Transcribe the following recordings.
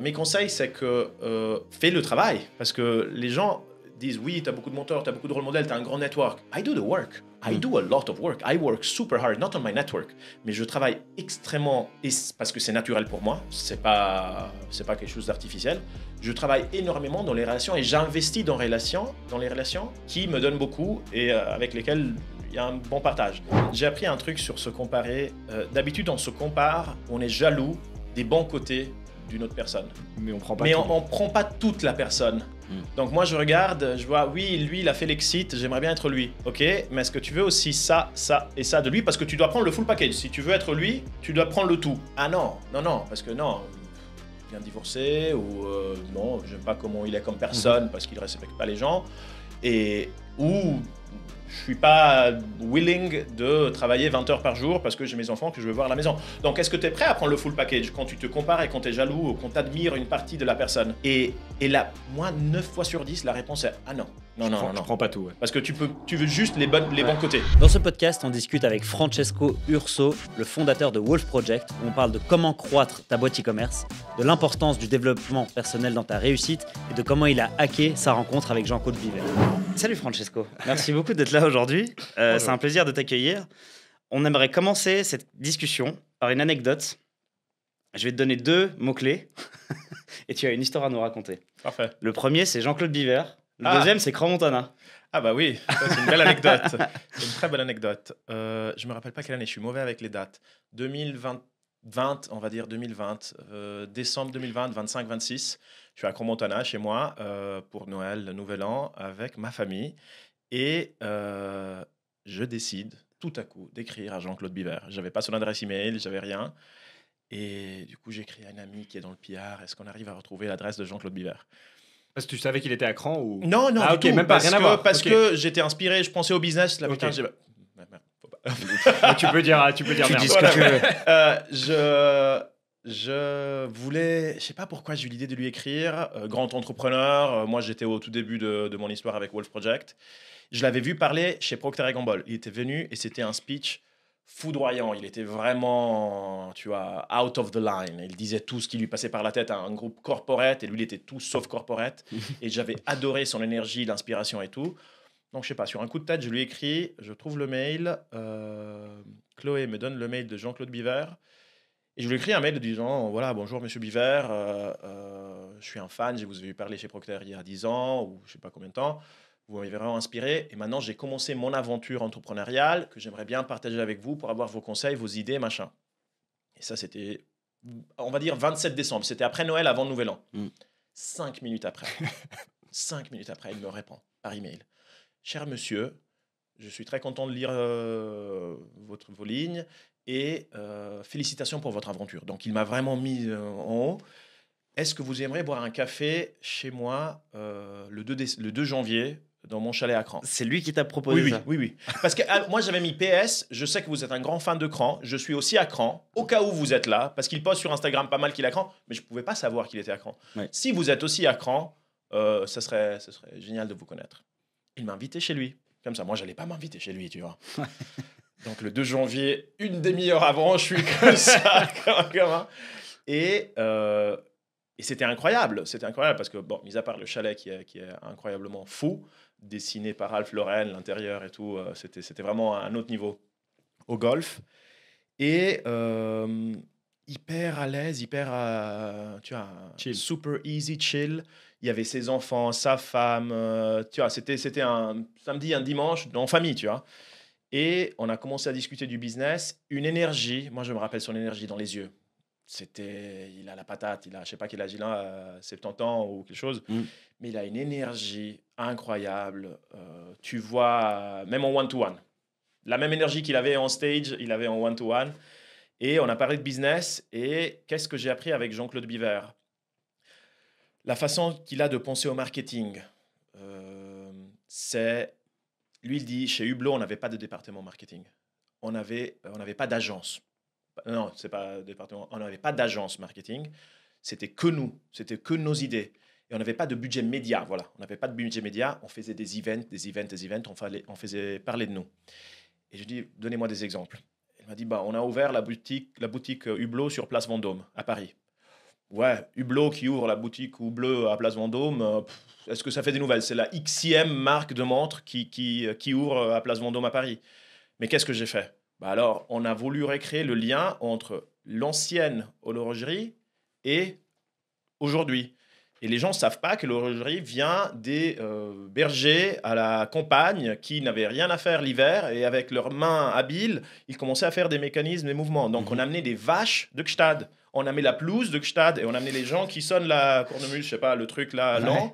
Mes conseils, c'est que euh, fais le travail. Parce que les gens disent oui, tu as beaucoup de monteurs, tu as beaucoup de rôles modèles, tu as un grand network. I do the work. I hmm. do a lot of work. I work super hard, not on my network. Mais je travaille extrêmement, parce que c'est naturel pour moi, c'est pas, c'est pas quelque chose d'artificiel. Je travaille énormément dans les relations et j'investis dans, relations, dans les relations qui me donnent beaucoup et euh, avec lesquelles il y a un bon partage. J'ai appris un truc sur se comparer. Euh, d'habitude, on se compare, on est jaloux des bons côtés d'une autre personne. Mais on prend pas. Mais on, prend pas toute la personne. Hmm. Donc moi je regarde, je vois, oui, lui il a fait l'exit, j'aimerais bien être lui. Ok, mais est-ce que tu veux aussi ça, ça et ça de lui Parce que tu dois prendre le full package. Si tu veux être lui, tu dois prendre le tout. Ah non, non, non, parce que non, il vient divorcer ou euh, non, j'aime pas comment il est comme personne mhm. parce qu'il respecte pas les gens. Et ou je suis pas willing de travailler 20 heures par jour parce que j'ai mes enfants que je veux voir à la maison. Donc est-ce que tu es prêt à prendre le full package quand tu te compares et quand tu es jaloux ou quand tu admires une partie de la personne et, et là, moi, 9 fois sur 10, la réponse est ah non. Non, non, prends, je prends pas tout. Parce que tu, peux, tu veux juste les, bonnes, les bons côtés. Dans ce podcast, on discute avec Francesco Urso, le fondateur de Wolf Project, où on parle de comment croître ta boîte e-commerce, de l'importance du développement personnel dans ta réussite et de comment il a hacké sa rencontre avec Jean-Claude Vivet. Salut Francesco, merci beaucoup d'être là aujourd'hui. Euh, oh c'est un plaisir de t'accueillir. On aimerait commencer cette discussion par une anecdote. Je vais te donner deux mots-clés et tu as une histoire à nous raconter. Parfait. Le premier, c'est Jean-Claude Biver. Le ah. deuxième, c'est Cromontana. Ah bah oui, c'est une belle anecdote. une très belle anecdote. Euh, je me rappelle pas quelle année, je suis mauvais avec les dates. 2020, on va dire 2020, euh, décembre 2020, 25, 26. Je suis à Cromontana chez moi, euh, pour Noël, Nouvel An, avec ma famille. Et euh, je décide tout à coup d'écrire à Jean-Claude Biver. J'avais pas son adresse email, j'avais rien. Et du coup, j'écris à une amie qui est dans le PR. Est-ce qu'on arrive à retrouver l'adresse de Jean-Claude Biver Parce que tu savais qu'il était à cran ou Non, non, ah, ok, même pas rien à voir. Parce que j'étais inspiré, je pensais au business. Là, ah, tu peux dire, tu peux dire. Tu Dis ce que tu veux. Euh, je je voulais, je sais pas pourquoi j'ai eu l'idée de lui écrire. Euh, grand entrepreneur, euh, moi j'étais au tout début de, mon histoire avec Wolf Project. Je l'avais vu parler chez Procter Gamble. Il était venu et c'était un speech foudroyant. Il était vraiment, tu vois, out of the line. Il disait tout ce qui lui passait par la tête à un groupe corporate et lui il était tout sauf corporate. et j'avais adoré son énergie, l'inspiration et tout. Donc je sais pas, sur un coup de tête, je lui écris, je trouve le mail. Euh, Chloé me donne le mail de Jean-Claude Biver. Et je lui écris un mail disant voilà bonjour Monsieur Biver, euh, euh, je suis un fan, je vous ai vu parler chez Procter il y a 10 ans ou je sais pas combien de temps. Vous m'avez vraiment inspiré et maintenant j'ai commencé mon aventure entrepreneuriale que j'aimerais bien partager avec vous pour avoir vos conseils, vos idées, machin. Et ça c'était, on va dire 27 décembre, c'était après Noël, avant Nouvel An. Mm. Cinq minutes après, cinq minutes après, il me répond par email. Cher monsieur, je suis très content de lire euh, votre, vos lignes et euh, félicitations pour votre aventure. Donc il m'a vraiment mis euh, en haut. Est-ce que vous aimeriez boire un café chez moi euh, le, 2 le 2 janvier dans mon chalet à Cran C'est lui qui t'a proposé oui, ça Oui, oui, Parce que ah, moi j'avais mis PS, je sais que vous êtes un grand fan de Cran, je suis aussi à Cran, au cas où vous êtes là, parce qu'il poste sur Instagram pas mal qu'il est à Cran, mais je ne pouvais pas savoir qu'il était à Cran. Si vous êtes aussi à Cran, ce serait, serait génial de vous connaître. Il m'a invité chez lui, comme ça. Moi, j'allais pas m'inviter chez lui, tu vois. Donc le 2 janvier, une demi-heure avant, je suis comme ça, comme, un... Euh, et, c'était incroyable, c'était incroyable parce que, bon, mis à part le chalet qui est, incroyablement fou, dessiné par Ralph Lauren, l'intérieur et tout, euh, c'était, c'était vraiment un autre niveau au golf. Et euh, hyper à l'aise, hyper, tu vois, super easy, chill. Il y avait ses enfants, sa femme, tu vois, c'était, c'était un samedi, un dimanche en famille, tu vois. Et on a commencé à discuter du business. Une énergie, moi je me rappelle son énergie dans les yeux. C'était, il a la patate, il a, je sais pas qu'il a il a, 70 euh, ans ou quelque chose, mm. mais il a une énergie incroyable. Euh, tu vois, même en one-to-one, la même énergie qu'il avait en stage, il avait en one-to-one. Et on a parlé de business et qu'est-ce que j'ai appris avec Jean-Claude Biver La façon qu'il a de penser au marketing, euh, c'est lui, il dit, chez Hublot, on n'avait pas de département marketing. On euh, n'avait on pas d'agence. Euh, non, c'est pas département. On n'avait pas d'agence marketing. C'était que nous. C'était que nos idées. Et on n'avait pas de budget média. Voilà. On n'avait pas de budget média. On faisait des events, des events, des events. On, fallait, on faisait parler de nous. Et je dis, donnez-moi des exemples. Elle m'a dit, bah, on a ouvert la boutique, la boutique euh, Hublot sur Place Vendôme, à Paris. Ouais, Hublot qui ouvre la boutique Hublot à Place Vendôme, euh, est-ce que ça fait des nouvelles C'est la xième marque de montres qui, qui, ouvre euh, à Place Vendôme à Paris. Mais qu'est-ce que j'ai fait bah alors, on a voulu recréer le lien entre l'ancienne horlogerie et aujourd'hui. Et les gens ne savent pas que l'horlogerie vient des euh, bergers à la campagne qui n'avaient rien à faire l'hiver et avec leurs mains habiles, ils commençaient à faire des mécanismes, et mouvements. Donc on on mhm. amenait des vaches de Gstad, on amenait la pelouse de Gstad et on amenait les gens qui sonnent la cornemuse, je sais pas, le truc là, l'an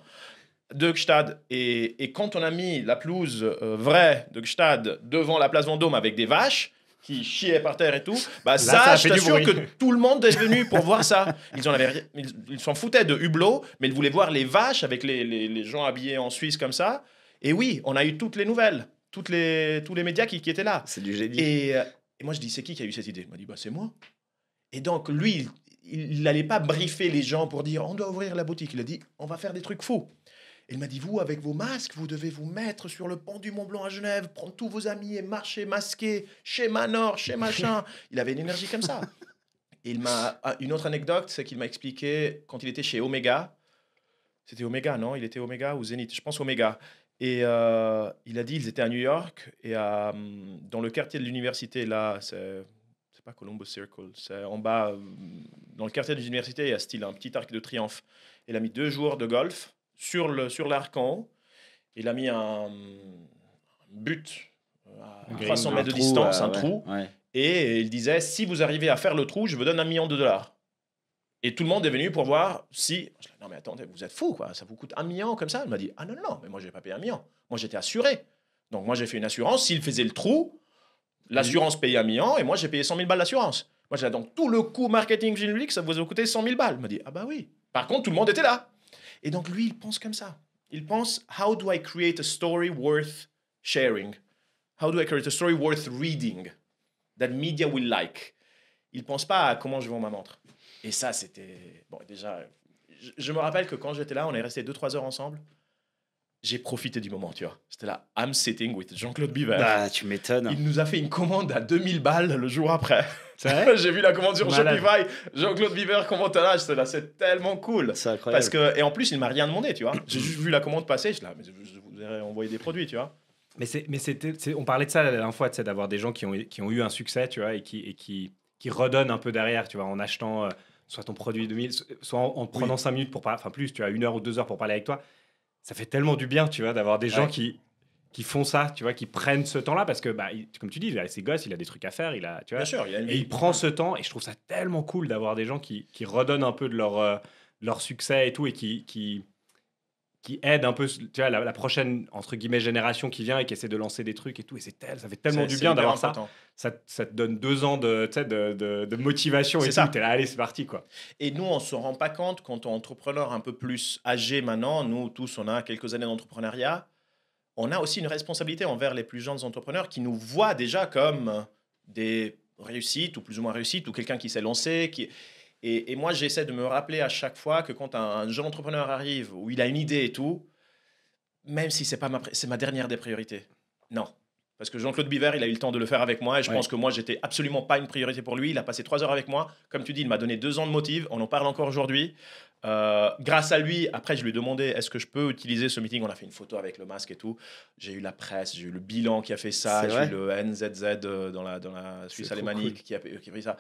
de Gstad. Et, quand on a mis la pelouse euh, vraie de Gstad devant la place Vendôme avec des vaches, qui chiait par terre et tout, bah ça, je je t'assure que tout le monde est venu pour voir ça. Ils en avaient, ils s'en foutaient de Hublot, mais ils voulaient voir les vaches avec les, les, les, gens habillés en Suisse comme ça. Et oui, on a eu toutes les nouvelles, toutes les, tous les médias qui, étaient là. C'est du génie. Euh, et, moi, je dis, c'est qui qui a eu cette idée Il m'a dit, bah, c'est moi. Et donc, lui, il n'allait pas briefer les gens pour dire, on doit ouvrir la boutique. Il a dit, on va faire des trucs fous. Il m'a dit, vous, avec vos masques, vous devez vous mettre sur le pont du Mont Blanc à Genève, prendre tous vos amis et marcher masqué, chez Manor, chez machin. Il avait une énergie comme ça. Il m'a ah, une autre anecdote, c'est qu'il m'a expliqué quand il était chez Omega. C'était Omega, non Il était Omega ou Zenith Je pense Omega. Et euh, il a dit, ils étaient à New York et euh, dans le quartier de l'université, là, c'est pas Columbus Circle, c'est en bas, euh, dans le quartier de l'université, il y a style un petit arc de triomphe. Il a mis deux jours de golf sur le sur l'arcan. Il a mis un, but euh, à 300 mètres de distance, un trou. Euh, et il disait si vous arrivez à faire le trou, je vous donne un million de dollars. Et tout le monde est venu pour voir si. non, mais attendez, vous êtes fou, quoi. Ça vous coûte un million comme ça. Il m'a dit Ah non, non, mais moi, je n'ai pas payé un million. Moi, j'étais assuré. Donc, moi, j'ai fait une assurance. S'il faisait le trou, l'assurance payait un million et moi, j'ai payé 100 000 balles d'assurance. Moi, j'ai donc tout le coût marketing générique, ça vous a coûté 100 000 balles. Il m'a dit Ah bah oui. Par contre, tout le monde était là. Et donc lui, il pense comme ça. Il pense, how do I create a story worth sharing? How do I create a story worth reading that media will like? Il pense pas à comment je vends ma montre. Et ça, c'était... Bon, déjà, je me rappelle que quand j'étais là, on est resté deux, trois heures ensemble j'ai profité du moment, tu vois. J'étais là, I'm sitting with Jean-Claude Biver. Bah, tu m'étonnes. Il nous a fait une commande à 2000 balles le jour après. j'ai vu la commande sur Shopify. Jean-Claude Biver, comment t'as là c'est tellement cool. C'est incroyable. Parce que, et en plus, il m'a rien demandé, tu vois. j'ai mm. juste vu la commande passer. Je là, mais je vous ai envoyé des produits, tu vois. Mais, c'est, mais c'était, on parlait de ça la dernière fois, d'avoir des gens qui ont, qui ont eu un succès, tu vois, et qui, et qui, qui redonnent un peu derrière, tu vois, en achetant euh, soit ton produit 2000, soit en, prenant 5 minutes pour parler, enfin plus, tu as une heure ou deux heures pour parler avec toi ça fait tellement du bien, tu vois, d'avoir des gens qui qui font ça, tu vois, qui prennent ce temps-là parce que, bah, comme tu dis, il a ses gosses, il a des trucs à faire, il a, tu vois, et il prend ce temps et je trouve ça tellement cool d'avoir des gens qui, redonnent un peu de leur euh, leur succès et tout et qui qui, qui aident un peu, la, prochaine entre guillemets génération qui vient et qui essaie de lancer des trucs et tout et c'est ça fait tellement du bien d'avoir ça ça, te donne deux ans de, de, motivation et tout, tu es là, allez, c'est parti. quoi. Et nous, on ne se rend pas compte quand on est entrepreneur un peu plus âgé maintenant, nous tous, on a quelques années d'entrepreneuriat, on a aussi une responsabilité envers les plus jeunes entrepreneurs qui nous voient déjà comme des réussites ou plus ou moins réussites ou quelqu'un qui s'est lancé. Qui... Et, moi, j'essaie de me rappeler à chaque fois que quand un, jeune entrepreneur arrive ou il a une idée et tout, même si c'est pas ma dernière des priorités. Non, parce que Jean-Claude Biver, il a eu le temps de le faire avec moi et je pense que moi, j'étais absolument pas une priorité pour lui. Il a passé trois heures avec moi. Comme tu dis, il m'a donné deux ans de motive. On en parle encore aujourd'hui. Euh, grâce à lui, après, je lui ai demandé est-ce que je peux utiliser ce meeting On a fait une photo avec le masque et tout. J'ai eu la presse, j'ai eu le bilan qui a fait ça, j'ai eu le NZZ euh, dans la, Suisse alémanique qui, a, qui ça.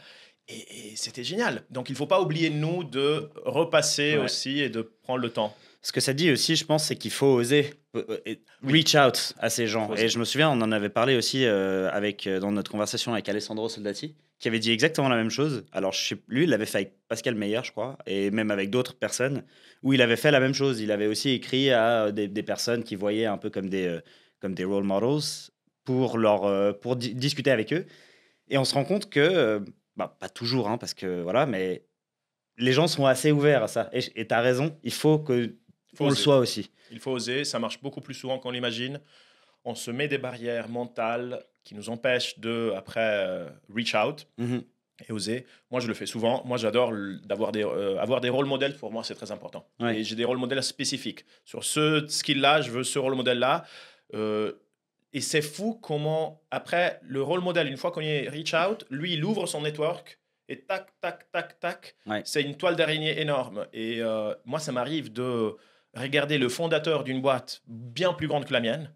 Et, c'était génial. Donc, il ne faut pas oublier, nous, de repasser aussi et de prendre le temps ce que ça dit aussi, je pense, c'est qu'il faut oser euh, euh, reach out à ces gens. Et je me souviens, on en avait parlé aussi euh, avec, dans notre conversation avec Alessandro Soldati, qui avait dit exactement la même chose. Alors, je sais, lui, il l'avait fait avec Pascal Meyer, je crois, et même avec d'autres personnes, où il avait fait la même chose. Il avait aussi écrit à des, personnes qui voyaient un peu comme des, comme des role models pour, leur, pour discuter avec eux. Et on se rend compte que, bah, pas toujours, hein, parce que voilà, mais les gens sont assez ouverts à ça. Et tu as raison, il faut que faut le soit aussi. Il faut oser, ça marche beaucoup plus souvent qu'on l'imagine. On se met des barrières mentales qui nous empêchent de, après, euh, reach out. Mhm. et oser. Moi, je le fais souvent. Moi, j'adore d'avoir des, euh, avoir des rôles modèles. Pour moi, c'est très important. Et j'ai des rôles modèles spécifiques. Sur ce skill-là, je veux ce rôle modèle-là. Euh, et c'est fou comment, après, le rôle modèle, une fois qu'on est reach out, lui, il ouvre son network et tac, tac, tac, tac. C'est une toile d'araignée énorme. Et moi, ça m'arrive de regarder le fondateur d'une boîte bien plus grande que la mienne.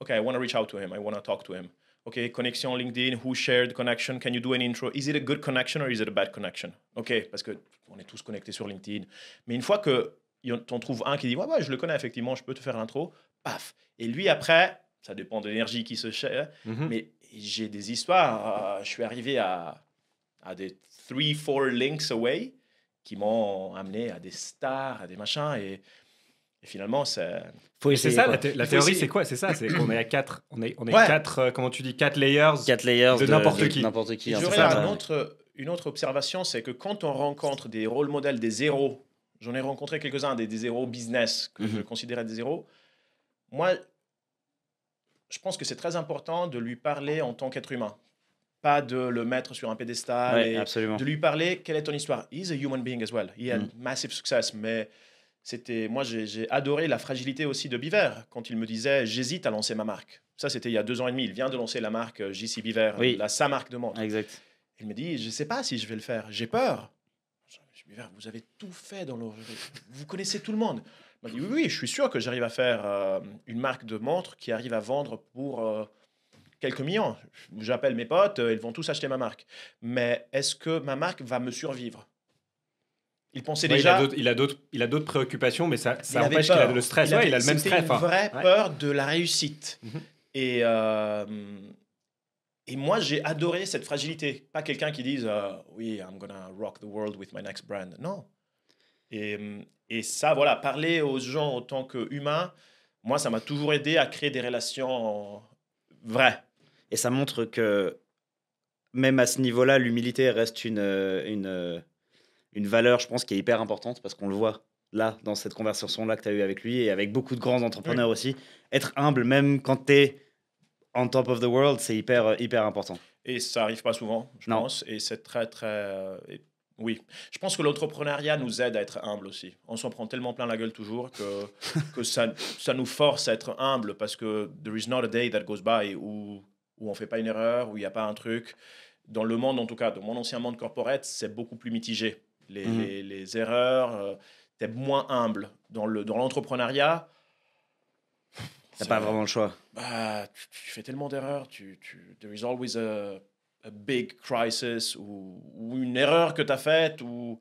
OK, I want to reach out to him. I want to talk to him. OK, connexion LinkedIn, who shared connection, can you do an intro? Is it a good connection or is it a bad connection? OK, parce que on est tous connectés sur LinkedIn. Mais une fois que tu en trouves un qui dit ouais, ouais, je le connais effectivement, je peux te faire l'intro, paf. Et lui, après, ça dépend de l'énergie qui se chère, mm-hmm. mais j'ai des histoires. Euh, je suis arrivé à, à des 3-4 links away qui m'ont amené à des stars, à des machins. Et finalement, ça. c'est ça, la, théorie, c'est quoi C'est ça, c'est est à quatre, on est, on est quatre, euh, comment tu dis, quatre layers, layers de, n'importe qui. N'importe qui. autre, une autre observation, c'est que quand on rencontre des rôles modèles des zéros, j'en ai rencontré quelques-uns des, zéros business que mhm. je considérais des zéros. Moi, je pense que c'est très important de lui parler en tant qu'être humain pas de le mettre sur un pédestal et absolument. de lui parler quelle est ton histoire. He's a human being as well. He had mm. massive success, mais c'était moi j'ai adoré la fragilité aussi de Biver quand il me disait j'hésite à lancer ma marque. Ça c'était il y a deux ans et demi. Il vient de lancer la marque euh, JC Biver, la sa marque de montre. Exact. Il me dit je sais pas si je vais le faire. J'ai peur. Biver, vous avez tout fait dans le, vous connaissez tout le monde. Il dit oui, je suis sûr que j'arrive à faire euh, une marque de montre qui arrive à vendre pour euh, quelques millions. J'appelle mes potes, ils vont tous acheter ma marque. Mais est-ce que ma marque va me survivre il pensait déjà. Il a d'autres, il a d'autres préoccupations, mais ça, ça empêche qu'il a le stress. Il, il a le même stress. Hein. Une vraie peur de la réussite. Mhm. Et euh, et moi, j'ai adoré cette fragilité. Pas quelqu'un qui dise euh, oui, I'm gonna rock the world with my next brand. Non. Et, et ça, voilà, parler aux gens en tant qu'humain, moi, ça m'a toujours aidé à créer des relations vraies. Et ça montre que même à ce niveau-là, l'humilité reste une, une une valeur, je pense, qui est hyper importante parce qu'on le voit là, dans cette conversation-là que tu as eue avec lui et avec beaucoup de grands entrepreneurs aussi. Être humble, même quand tu es on top of the world, c'est hyper, euh, hyper important. Et ça arrive pas souvent, je pense. Et c'est très, très. Oui, je pense que l'entrepreneuriat nous aide à être humble aussi. On s'en prend tellement plein la gueule toujours que, que ça, ça nous force à être humble parce que there is not a day that goes by où, où on ne fait pas une erreur, où il n'y a pas un truc. Dans le monde, en tout cas, dans mon ancien monde corporate, c'est beaucoup plus mitigé. Mhm. les, les, erreurs, euh, tu es moins humble. Dans l'entrepreneuriat, le, dans t'as pas vraiment le choix. Bah, tu, fais tellement d'erreurs. Tu, tu, there is always a, a big crisis ou, ou, une erreur que tu as faite ou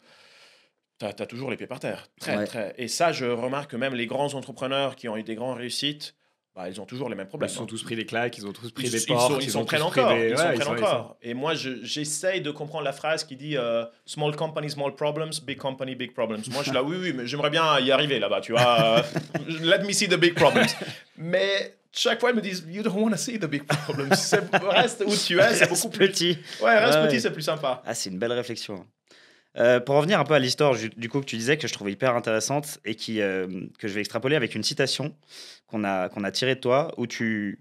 tu as, toujours les pieds par terre. Très, très. Et ça, je remarque que même les grands entrepreneurs qui ont eu des grandes réussites, bah, ils ont toujours les mêmes bah, problèmes. Ils sont hein. tous pris des claques, ils ont tous pris ils, des portes. Ils sont prennent encore. Ils encore. Et moi, j'essaye de comprendre la phrase qui dit euh, Small company, small problems, big company, big problems. Moi, je là, oui, oui, mais j'aimerais bien y arriver là-bas, tu vois. Euh, let me see the big problems. mais chaque fois, ils me disent You don't want to see the big problems. reste où tu es, c'est beaucoup plus. petit. Ouais, reste petit, c'est plus sympa. Ah, c'est une belle réflexion. Hein. Euh, pour revenir un peu à l'histoire du coup que tu disais que je trouvais hyper intéressante et qui, euh, que je vais extrapoler avec une citation qu'on a, qu'on a tirée de toi où tu,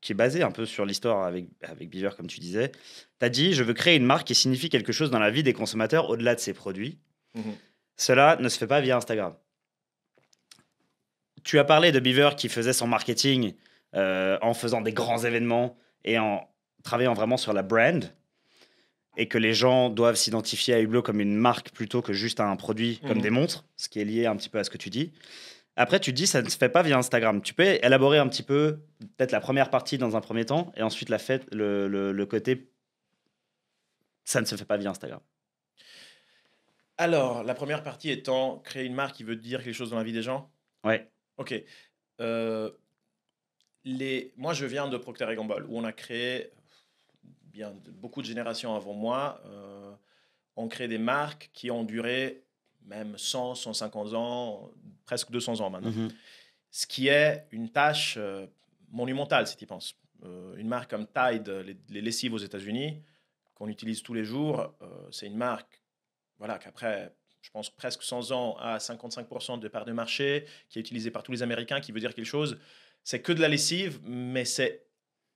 qui est basée un peu sur l'histoire avec, avec Beaver comme tu disais. Tu as dit Je veux créer une marque qui signifie quelque chose dans la vie des consommateurs au-delà de ses produits. Mmh Cela ne se fait pas via Instagram. Tu as parlé de Beaver qui faisait son marketing euh, en faisant des grands événements et en travaillant vraiment sur la brand et que les gens doivent s'identifier à Hublot comme une marque plutôt que juste à un produit comme mhm. des montres, ce qui est lié un petit peu à ce que tu dis. Après, tu dis, ça ne se fait pas via Instagram. Tu peux élaborer un petit peu, peut-être la première partie dans un premier temps, et ensuite la fête, le, le, côté, ça ne se fait pas via Instagram. Alors, la première partie étant créer une marque qui veut dire quelque chose dans la vie des gens. Ouais. Ok. Euh, les... Moi, je viens de Procter Gamble, où on a créé bien beaucoup de générations avant moi euh, ont créé des marques qui ont duré même 100, 150 ans, presque 200 ans maintenant. Mhm. Ce qui est une tâche euh, monumentale, si tu y penses. Euh, une marque comme Tide, les, lessives aux États-Unis, qu'on utilise tous les jours, c'est une marque voilà, qu'après je pense, presque 100 ans à 55% de part de marché, qui est utilisé par tous les Américains, qui veut dire quelque chose. C'est que de la lessive, mais c'est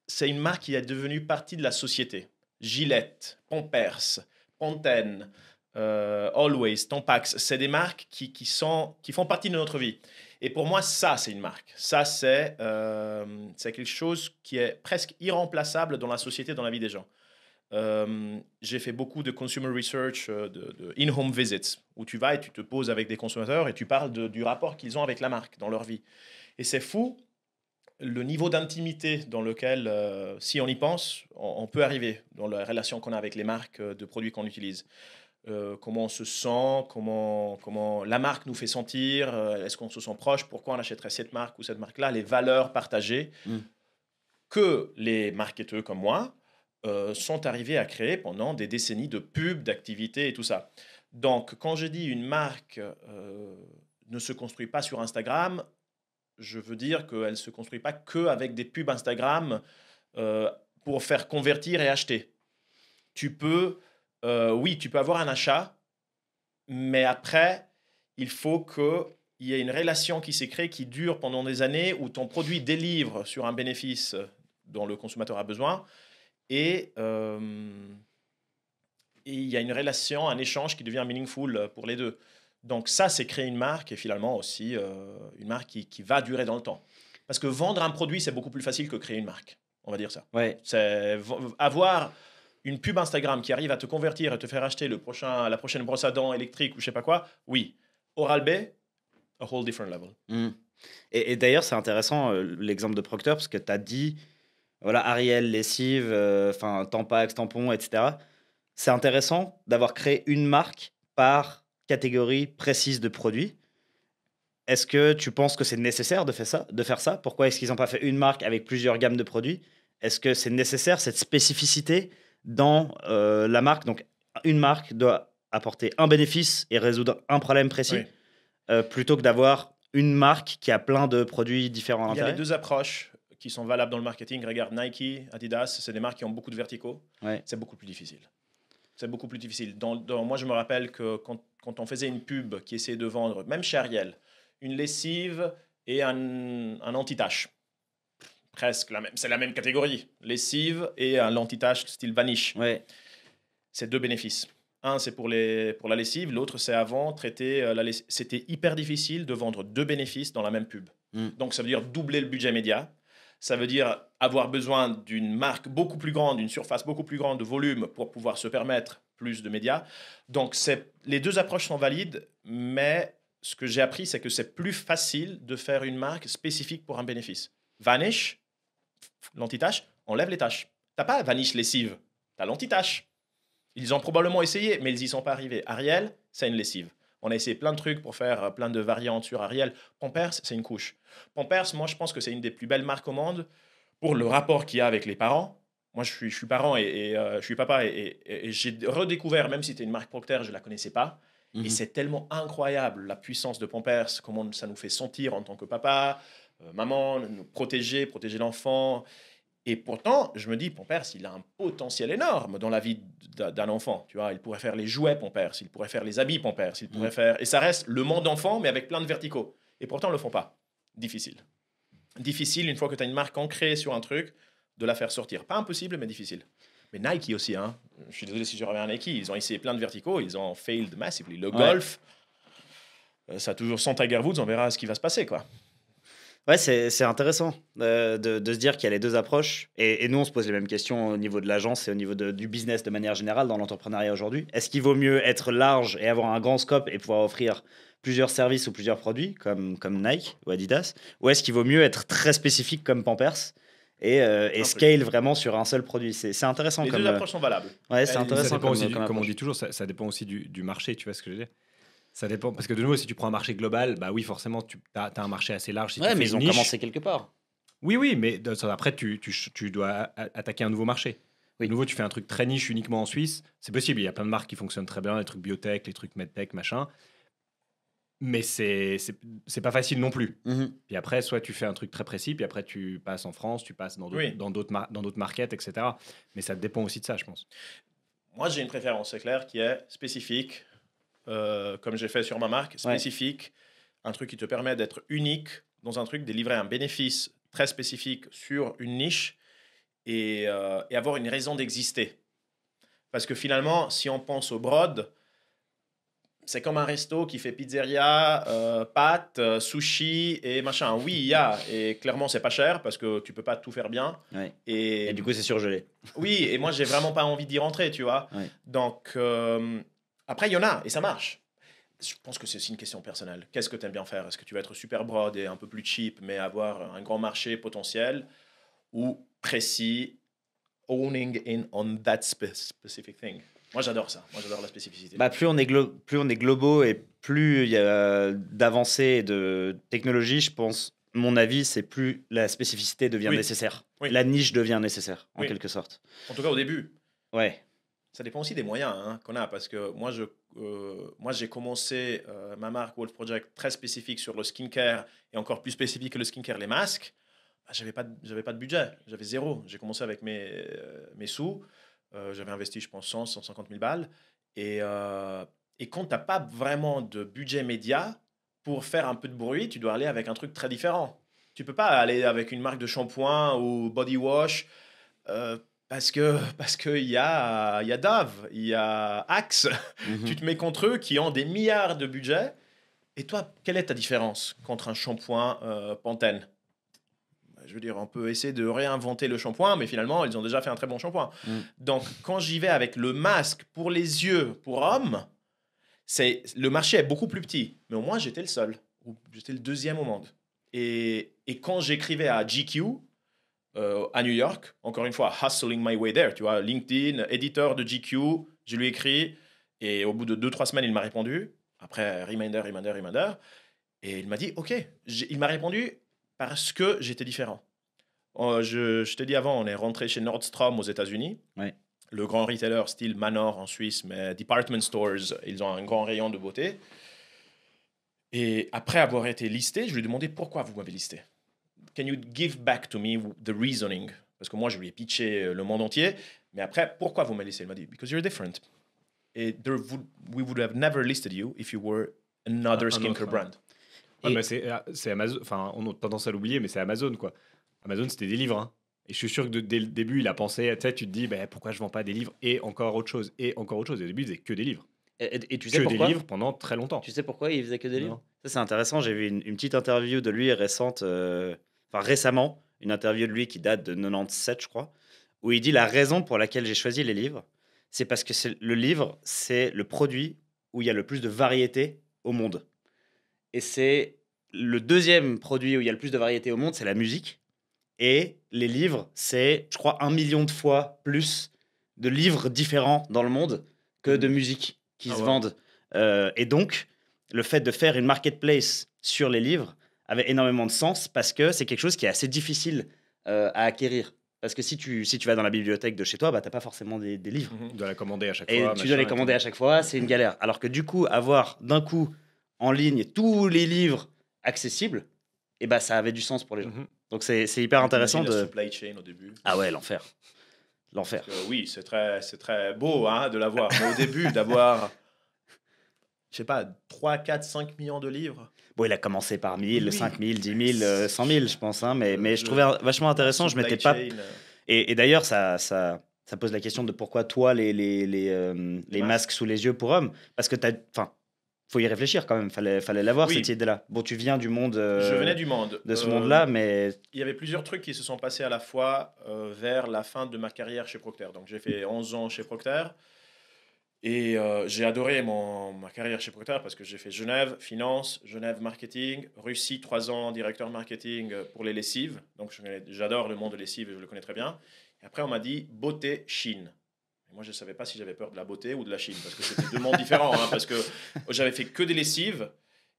c'est une marque qui est devenue partie de la société. Gillette, Pampers, Pantene, euh, Always, Tampax, c'est des marques qui, sont, qui font partie de notre vie. Et pour moi, ça, c'est une marque. Ça, c'est euh, quelque chose qui est presque irremplaçable dans la société, dans la vie des gens. Euh, j'ai fait beaucoup de consumer research, de, in-home visits, où tu vas et tu te poses avec des consommateurs et tu parles du rapport qu'ils ont avec la marque dans leur vie. Et c'est fou le niveau d'intimité dans lequel, euh, si on y pense, on, peut arriver dans la relation qu'on a avec les marques euh, de produits qu'on utilise. Euh, comment on se sent, comment, comment la marque nous fait sentir, est-ce qu'on se sent proche, pourquoi on achèterait cette marque ou cette marque-là, les valeurs partagées mm. que les marketeurs comme moi sont arrivés à créer pendant des décennies de pubs, d'activités et tout ça. Donc, quand je dis une marque ne se construit pas sur Instagram, je veux dire qu'elle ne se construit pas que avec des pubs Instagram euh, pour faire convertir et acheter. Tu peux, euh, oui, tu peux avoir un achat, mais après, il faut qu'il y ait une relation qui s'est créée qui dure pendant des années où ton produit délivre sur un bénéfice dont le consommateur a besoin et euh, il y a une relation, un échange qui devient meaningful pour les deux. Donc ça, c'est créer une marque et finalement aussi euh, une marque qui, qui, va durer dans le temps. Parce que vendre un produit, c'est beaucoup plus facile que créer une marque. On va dire ça. Ouais. C'est avoir une pub Instagram qui arrive à te convertir et te faire acheter le prochain, la prochaine brosse à dents électrique ou je sais pas quoi. Oui. Oral B, a whole different level. Hmm. Et, d'ailleurs, c'est intéressant euh, l'exemple de Procter parce que tu as dit voilà, Ariel, lessive, euh, enfin Tampax, tampon, etc. C'est intéressant d'avoir créé une marque par catégorie précise de produits. Est-ce que tu penses que c'est nécessaire de faire ça, de faire ça Pourquoi est-ce qu'ils n'ont pas fait une marque avec plusieurs gammes de produits Est-ce que c'est nécessaire cette spécificité dans euh, la marque Donc, une marque doit apporter un bénéfice et résoudre un problème précis euh, plutôt que d'avoir une marque qui a plein de produits différents. Il y a les deux approches qui sont valables dans le marketing. Regarde Nike, Adidas, c'est des marques qui ont beaucoup de verticaux. C'est beaucoup plus difficile c'est beaucoup plus difficile. Dans, moi, je me rappelle que quand, on faisait une pub qui essayait de vendre, même chez Ariel, une lessive et un, un anti-tache. Presque la même, c'est la même catégorie. Lessive et un anti-tache style vanish. Ouais. C'est deux bénéfices. Un, c'est pour, pour la lessive. L'autre, c'est avant traiter euh, la lessive. C'était hyper difficile de vendre deux bénéfices dans la même pub. Hmm. Donc, ça veut dire doubler le budget média ça veut dire avoir besoin d'une marque beaucoup plus grande, d'une surface beaucoup plus grande de volume pour pouvoir se permettre plus de médias. Donc les deux approches sont valides, mais ce que j'ai appris, c'est que c'est plus facile de faire une marque spécifique pour un bénéfice. Vanish, l'antitâche, enlève les tâches. T'as pas Vanish lessive, t'as l'antitâche. Ils ont probablement essayé, mais ils n'y sont pas arrivés. Ariel, c'est une lessive. On a essayé plein de trucs pour faire euh, plein de variantes sur Ariel. Pampers, c'est une couche. Pampers, moi, je pense que c'est une des plus belles marques au monde pour le rapport qu'il y a avec les parents. Moi, je suis, je suis parent et, euh, je suis papa et, j'ai redécouvert, même si c'était une marque Procter, je ne la connaissais pas. Et mhm. c'est tellement incroyable la puissance de Pampers, comment ça nous fait sentir en tant que papa, euh, maman, nous protéger, protéger l'enfant. Et pourtant, je me dis, Pompers, s'il a un potentiel énorme dans la vie d'un enfant. Tu vois, il pourrait faire les jouets Pompers, il pourrait faire les habits Pompers, s'il pourrait mm. faire. Et ça reste le monde enfant, mais avec plein de verticaux. Et pourtant, ils le font pas. Difficile. Difficile, une fois que tu as une marque ancrée sur un truc, de la faire sortir. Pas impossible, mais difficile. Mais Nike aussi, hein. Je suis désolé si je reviens à Nike. Ils ont essayé plein de verticaux, ils ont failed massively. Le golf, euh, ça a toujours sans Tiger Woods, on verra ce qui va se passer, quoi. Ouais, c'est intéressant euh, de, de, se dire qu'il y a les deux approches. Et, et, nous, on se pose les mêmes questions au niveau de l'agence et au niveau de, du business de manière générale dans l'entrepreneuriat aujourd'hui. Est-ce qu'il vaut mieux être large et avoir un grand scope et pouvoir offrir plusieurs services ou plusieurs produits comme, comme Nike ou Adidas Ou est-ce qu'il vaut mieux être très spécifique comme Pampers et, euh, et, scale vraiment sur un seul produit. C'est intéressant. Les comme, deux euh, approches sont valables. Ouais, c'est intéressant. comme, comme, on dit toujours, ça, ça dépend aussi du, du, marché, tu vois ce que je veux dire ça dépend, parce que de nouveau, si tu prends un marché global, bah oui, forcément, tu as, un marché assez large. mais ils ont commencé quelque part. Oui, oui, mais après, tu, dois attaquer un nouveau marché. De nouveau, tu fais un truc très niche uniquement en Suisse. C'est possible, il y a plein de marques qui fonctionnent très bien, les trucs biotech, les trucs medtech, machin. Mais c'est pas facile non plus. Mm-hmm. Puis après, soit tu fais un truc très précis, puis après tu passes en France, tu passes dans d'autres dans d'autres markets, etc. Mais ça dépend aussi de ça, je pense. Moi, j'ai une préférence, c'est clair, qui est spécifique euh, comme j'ai fait sur ma marque, spécifique, un truc qui te permet d'être unique dans un truc, de livrer un bénéfice très spécifique sur une niche euh, et, avoir une raison d'exister. Parce que finalement, si on pense au Broad, c'est comme un resto qui fait pizzeria, euh, pâtes, euh, sushi et machin. Oui, il y a. Et clairement, c'est pas cher parce que tu peux pas tout faire bien. Et... du coup, c'est surgelé. Oui, et moi, j'ai vraiment pas envie d'y rentrer, tu vois. Donc, euh, après, il y en a, et ça marche. Je pense que c'est aussi une question personnelle. Qu'est-ce que tu aimes bien faire Est-ce que tu vas être super broad et un peu plus cheap, mais avoir un grand marché potentiel ou précis, owning in on that specific thing moi, j'adore ça. Moi, j'adore la spécificité. Bah, plus, on est globaux et plus il y a d'avancées de technologie, je pense, mon avis, c'est plus la spécificité devient nécessaire. La niche devient nécessaire, en quelque sorte. En tout cas, au début. Ouais ça dépend aussi des moyens hein, qu'on a, parce que moi, je, euh, moi j'ai commencé euh, ma marque Wolf Project très spécifique sur le skincare, et encore plus spécifique que le skincare, les masques. Je bah, j'avais pas, de, j'avais pas de budget, j'avais zéro. J'ai commencé avec mes, euh, mes sous, j'avais investi, je pense, 100, 150 000 balles. Et, et quand tu n'as pas vraiment de budget média, pour faire un peu de bruit, tu dois aller avec un truc très différent. Tu peux pas aller avec une marque de shampoing ou body wash. Euh, parce que parce que il y a il y a Dave, il y a Axe. Mhm. tu te mets contre eux qui ont des milliards de budget. Et toi, quelle est ta différence contre un shampoing euh, Pantene bah, je veux dire, on peut essayer de réinventer le shampoing, mais finalement, ils ont déjà fait un très bon shampoing. Mm. Donc, quand j'y vais avec le masque pour les yeux, pour hommes, c'est le marché est beaucoup plus petit. Mais au moins, j'étais le seul, j'étais le deuxième au monde. Et, et quand j'écrivais à GQ, euh, à New York, encore une fois, hustling my way there, tu vois, LinkedIn, éditeur de GQ, je lui ai écrit, et au bout de deux, trois semaines, il m'a répondu, après reminder, reminder, reminder, et il m'a dit, ok, il m'a répondu parce que j'étais différent. Euh, je, te t'ai dit avant, on est rentré chez Nordstrom aux États-Unis. Le grand retailer style Manor en Suisse, mais department stores, ils ont un grand rayon de beauté. Et après avoir été listé, je lui ai demandé pourquoi vous m'avez listé can you give back to me the reasoning Parce que moi, je lui ai pitché euh, le monde entier. Mais après, pourquoi vous m'avez laissé Il m'a dit, because you're different. Et there would, we would have never listed you if you were another skincare hein. brand. Ah, c'est Amazon. on a tendance à l'oublier, mais c'est Amazon, quoi. Amazon, c'était des livres. Hein. Et je suis sûr que dès le début, il a pensé, tu tu te dis, bah, pourquoi je ne vends pas des livres et encore autre chose et encore autre chose. Et au début, il faisait que des livres. Et, tu sais que des livres pendant très longtemps. Tu sais pourquoi il faisait que des livres Ça, c'est intéressant. J'ai vu une, petite interview de lui récente. Euh, récemment, une interview de lui qui date de 97, je crois, où il dit la raison pour laquelle j'ai choisi les livres, c'est parce que le livre, c'est le produit où il y a le plus de variété au monde. Et c'est le deuxième produit où il y a le plus de variété au monde, c'est la musique. Et les livres, c'est, je crois, un million de fois plus de livres différents dans le monde que de mmh. musique qui ah se vendent. Euh, et donc, le fait de faire une marketplace sur les livres, avait énormément de sens parce que c'est quelque chose qui est assez difficile euh, à acquérir. Parce que si tu, si tu vas dans la bibliothèque de chez toi, bah, tu n'as pas forcément des, livres. Mhm. tu dois les commander à chaque et Tu dois les commander à chaque fois, c'est une galère. Alors que du coup, avoir d'un coup en ligne tous les livres accessibles, et eh bah, ça avait du sens pour les gens. Mhm. Donc c'est hyper intéressant de... supply chain au début. Ah ouais, l'enfer. L'enfer. Oui, c'est très, très beau hein, de l'avoir. au début, d'avoir, je sais pas, 3, 4, 5 millions de livres Bon, il a commencé par 1000, 5000, 10 000, 100 000, je pense. Hein, mais, euh, mais je trouvais vachement euh, intéressant. Je m'étais pas. Euh. Et, d'ailleurs, ça, ça, ça pose la question de pourquoi toi, les, les, masques sous les yeux pour hommes Parce que tu as. Enfin, faut y réfléchir quand même. Fallait, fallait l'avoir, cette idée-là. Bon, tu viens du monde. je venais du monde. De ce monde-là, mais. Il y avait plusieurs trucs qui se sont passés à la fois vers la fin de ma carrière chez Procter. Donc, j'ai fait 11 mmh. ans chez Procter. Et euh, j'ai adoré mon, ma carrière chez Procter parce que j'ai fait Genève, finance, Genève, marketing, Russie, trois ans, directeur marketing pour les lessives. Donc j'adore le monde des lessives et je le connais très bien. Et après, on m'a dit beauté Chine. moi, je ne savais pas si j'avais peur de la beauté ou de la Chine parce que c'était deux mondes différents. Hein, parce que j'avais fait que des lessives.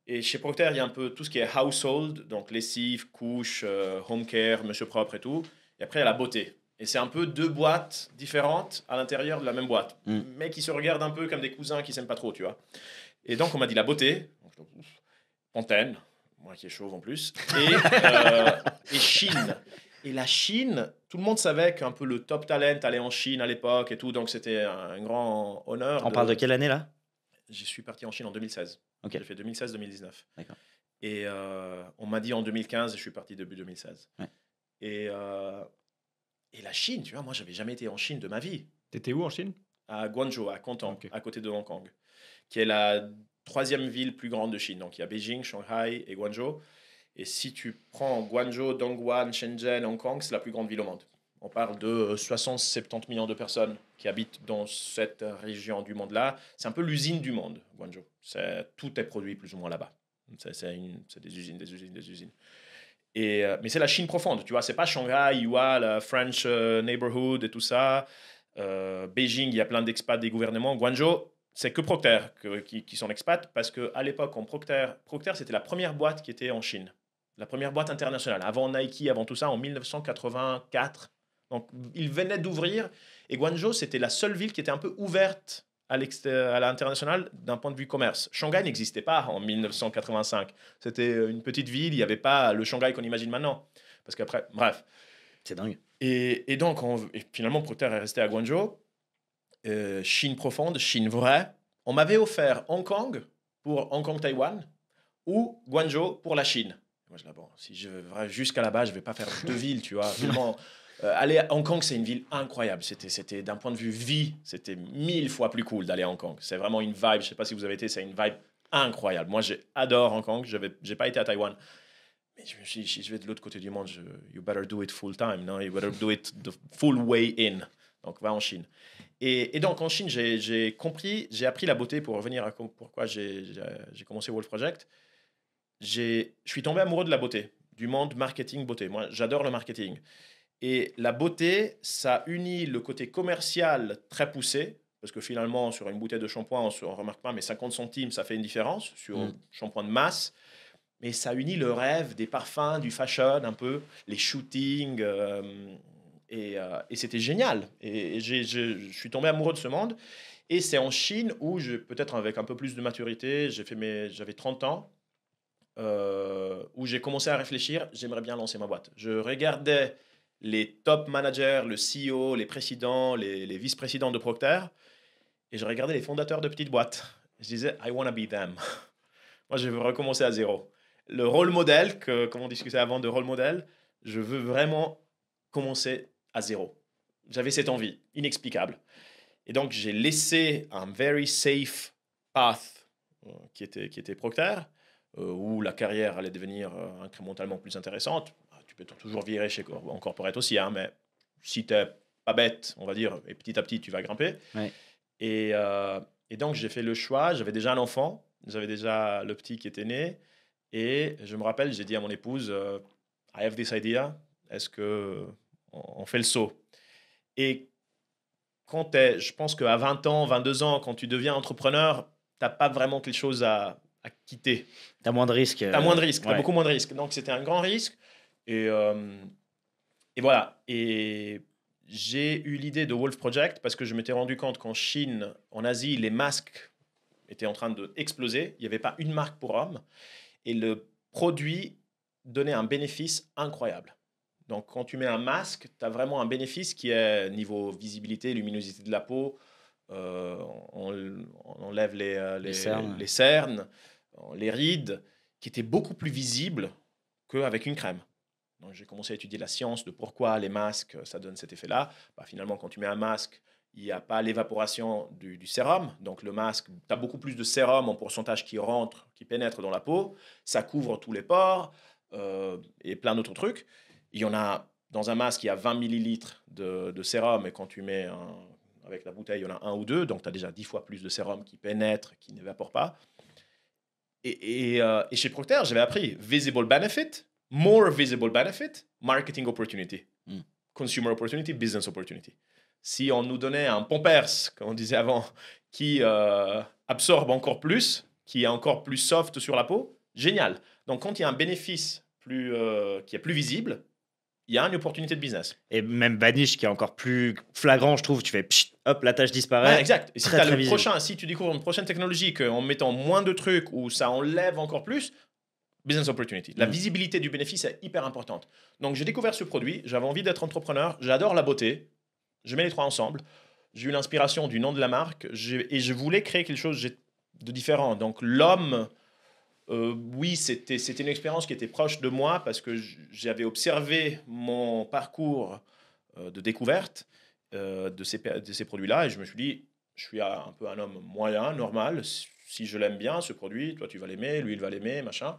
Et chez Procter, il y a un peu tout ce qui est household, donc lessive, couche, euh, home care, monsieur propre et tout. Et après, il y a la beauté. Et c'est un peu deux boîtes différentes à l'intérieur de la même boîte, mm. mais qui se regardent un peu comme des cousins qui s'aiment pas trop, tu vois. Et donc, on m'a dit la beauté, Pantene, moi qui est chauve en plus, et, euh, et, Chine. Et la Chine, tout le monde savait qu'un peu le top talent allait en Chine à l'époque et tout, donc c'était un grand honneur. On parle de quelle année là Je suis parti en Chine en 2016. J'ai fait 2016-2019. Et euh, on m'a dit en 2015 je suis parti début 2016. Et euh, et la Chine, tu vois, moi, j'avais jamais été en Chine de ma vie. T'étais où en Chine À Guangzhou, à Canton, à côté de Hong Kong, qui est la troisième ville plus grande de Chine. Donc, il y a Beijing, Shanghai et Guangzhou. Et si tu prends Guangzhou, Dongguan, Shenzhen, Hong Kong, c'est la plus grande ville au monde. On parle de 60-70 millions de personnes qui habitent dans cette région du monde-là. C'est un peu l'usine du monde, Guangzhou. tout est produit plus ou moins là-bas. C'est des usines, des usines, des usines. Euh, mais c'est la Chine profonde, tu vois. C'est pas Shanghai, Yuan, euh, French euh, Neighborhood et tout ça. Beijing, il y a plein d'expats des gouvernements. Guangzhou, c'est que Procter qui, sont expats parce qu'à l'époque, en Procter, Procter c'était la première boîte qui était en Chine. La première boîte internationale. Avant Nike, avant tout ça, en 1984. Donc, ils venaient d'ouvrir. Et Guangzhou, c'était la seule ville qui était un peu ouverte à l'international d'un point de vue commerce. Shanghai n'existait pas en 1985. C'était euh, une petite ville, il n'y avait pas le Shanghai qu'on imagine maintenant. Parce qu'après, bref. C'est dingue. Et, et donc, on, finalement, Procter est resté à Guangzhou. Euh, Chine profonde, Chine vraie. On m'avait offert Hong Kong pour Hong Kong-Taïwan ou Guangzhou pour la Chine. Moi, je bon, si je vais jusqu'à là-bas, je ne vais pas faire deux villes, tu vois. Vraiment. Euh, aller à Hong Kong, c'est une ville incroyable. C'était, d'un point de vue vie, c'était mille fois plus cool d'aller à Hong Kong. C'est vraiment une vibe. Je sais pas si vous avez été, c'est une vibe incroyable. Moi, j'adore Hong Kong. Je n'ai pas été à Taïwan. Mais je je vais de l'autre côté du monde, je, you better do it full time, You better do it the full way in. Donc, va en Chine. Et, donc, en Chine, j'ai, compris, j'ai appris la beauté pour revenir à pourquoi j'ai, commencé Wolf Project. je suis tombé amoureux de la beauté, du monde marketing beauté. Moi, j'adore le marketing. Et la beauté, ça unit le côté commercial très poussé, parce que finalement, sur une bouteille de shampoing, on ne remarque pas, mais 50 centimes, ça fait une différence sur un mm. shampoing de masse. Mais ça unit le rêve des parfums, du fashion, un peu, les shootings. Euh, euh, et, c'était génial. Et, je suis tombé amoureux de ce monde. Et c'est en Chine où, peut-être avec un peu plus de maturité, j'avais 30 ans, euh, où j'ai commencé à réfléchir, j'aimerais bien lancer ma boîte. Je regardais les top managers, le CEO, les présidents, les, vice-présidents de Procter. Et je regardais les fondateurs de petites boîtes. Je disais, I want to be them. Moi, je veux recommencer à zéro. Le rôle modèle, que, comme on discutait avant de rôle modèle, je veux vraiment commencer à zéro. J'avais cette envie, inexplicable. Et donc, j'ai laissé un very safe path euh, qui était, qui était Procter, euh, où la carrière allait devenir euh, incrémentalement plus intéressante tu peux toujours virer chez, en corporate aussi, hein, mais si tu n'es pas bête, on va dire, et petit à petit, tu vas grimper. Euh, et, donc, j'ai fait le choix. J'avais déjà un enfant, j'avais déjà le petit qui était né. Et je me rappelle, j'ai dit à mon épouse, euh, I have this idea, est-ce que on fait le saut Et quand es, je pense qu'à 20 ans, 22 ans, quand tu deviens entrepreneur, tu n'as pas vraiment quelque chose à, quitter. Tu as moins de risques. Tu as euh, moins de beaucoup moins de risques. Donc c'était un grand risque. Et, euh, et voilà. Et j'ai eu l'idée de Wolf Project parce que je m'étais rendu compte qu'en Chine, en Asie, les masques étaient en train d'exploser. Il n'y avait pas une marque pour homme. Et le produit donnait un bénéfice incroyable. Donc, quand tu mets un masque, tu as vraiment un bénéfice qui est niveau visibilité, luminosité de la peau. Euh, on, enlève euh, les, les, cernes. les, cernes. les rides, qui étaient beaucoup plus visibles qu'avec une crème j'ai commencé à étudier la science de pourquoi les masques, ça donne cet effet-là. Bah, finalement, quand tu mets un masque, il n'y a pas l'évaporation du, sérum. Donc le masque, tu as beaucoup plus de sérum en pourcentage qui rentre, qui pénètre dans la peau. Ça couvre tous les pores euh, et plein d'autres trucs. Il y en a, dans un masque, il y a 20 millilitres de, sérum. Et quand tu mets avec la bouteille, il y en a un ou deux. Donc tu as déjà 10 fois plus de sérum qui pénètre, qui n'évapore pas. Et, et euh, chez Procter, j'avais appris Visible Benefit more visible benefit, marketing opportunity, hmm. consumer opportunity, business opportunity. Si on nous donnait un pompers, comme on disait avant, qui euh, absorbe encore plus, qui est encore plus soft sur la peau, génial. Donc quand il y a un bénéfice plus, euh, qui est plus visible, il y a une opportunité de business. Et même Vanish, qui est encore plus flagrant, je trouve, tu fais hop, la tâche disparaît. exact. si, prochain, si tu découvres une prochaine technologie qu'en en mettant moins de trucs ou ça enlève encore plus, business opportunity. La mm. visibilité du bénéfice est hyper importante. Donc, j'ai découvert ce produit, j'avais envie d'être entrepreneur, j'adore la beauté, je mets les trois ensemble. J'ai eu l'inspiration du nom de la marque et je voulais créer quelque chose de différent. Donc, l'homme, euh, oui, c'était une expérience qui était proche de moi parce que j'avais observé mon parcours euh, de découverte euh, de ces, de ces produits-là et je me suis dit, je suis un peu un homme moyen, normal. Si je l'aime bien, ce produit, toi tu vas l'aimer, lui il va l'aimer, machin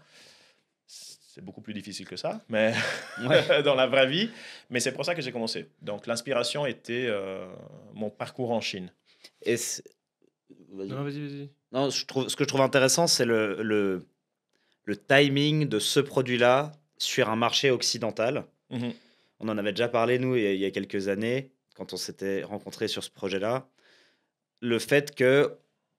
c'est beaucoup plus difficile que ça, mais dans la vraie vie. Mais c'est pour ça que j'ai commencé. Donc l'inspiration était euh, mon parcours en Chine. Et non, vas-y, vas-y. Non, je trouve, ce que je trouve intéressant, c'est le, le, le, timing de ce produit-là sur un marché occidental. Mhm. On en avait déjà parlé, nous, il y a, quelques années, quand on s'était rencontrés sur ce projet-là. Le fait que,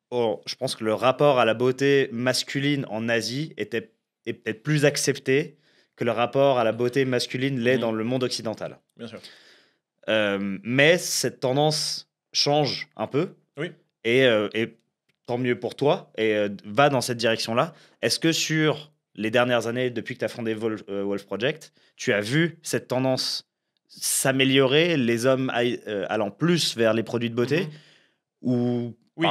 oh, je pense que le rapport à la beauté masculine en Asie était est peut-être plus accepté que le rapport à la beauté masculine l'est mmh. dans le monde occidental. Bien sûr. Euh, mais cette tendance change un peu. Oui. Et, euh, tant mieux pour toi, et euh, va dans cette direction-là. Est-ce que sur les dernières années, depuis que tu as fondé Wolf Project, tu as vu cette tendance s'améliorer, les hommes allant plus vers les produits de beauté mmh. Ou. Oui.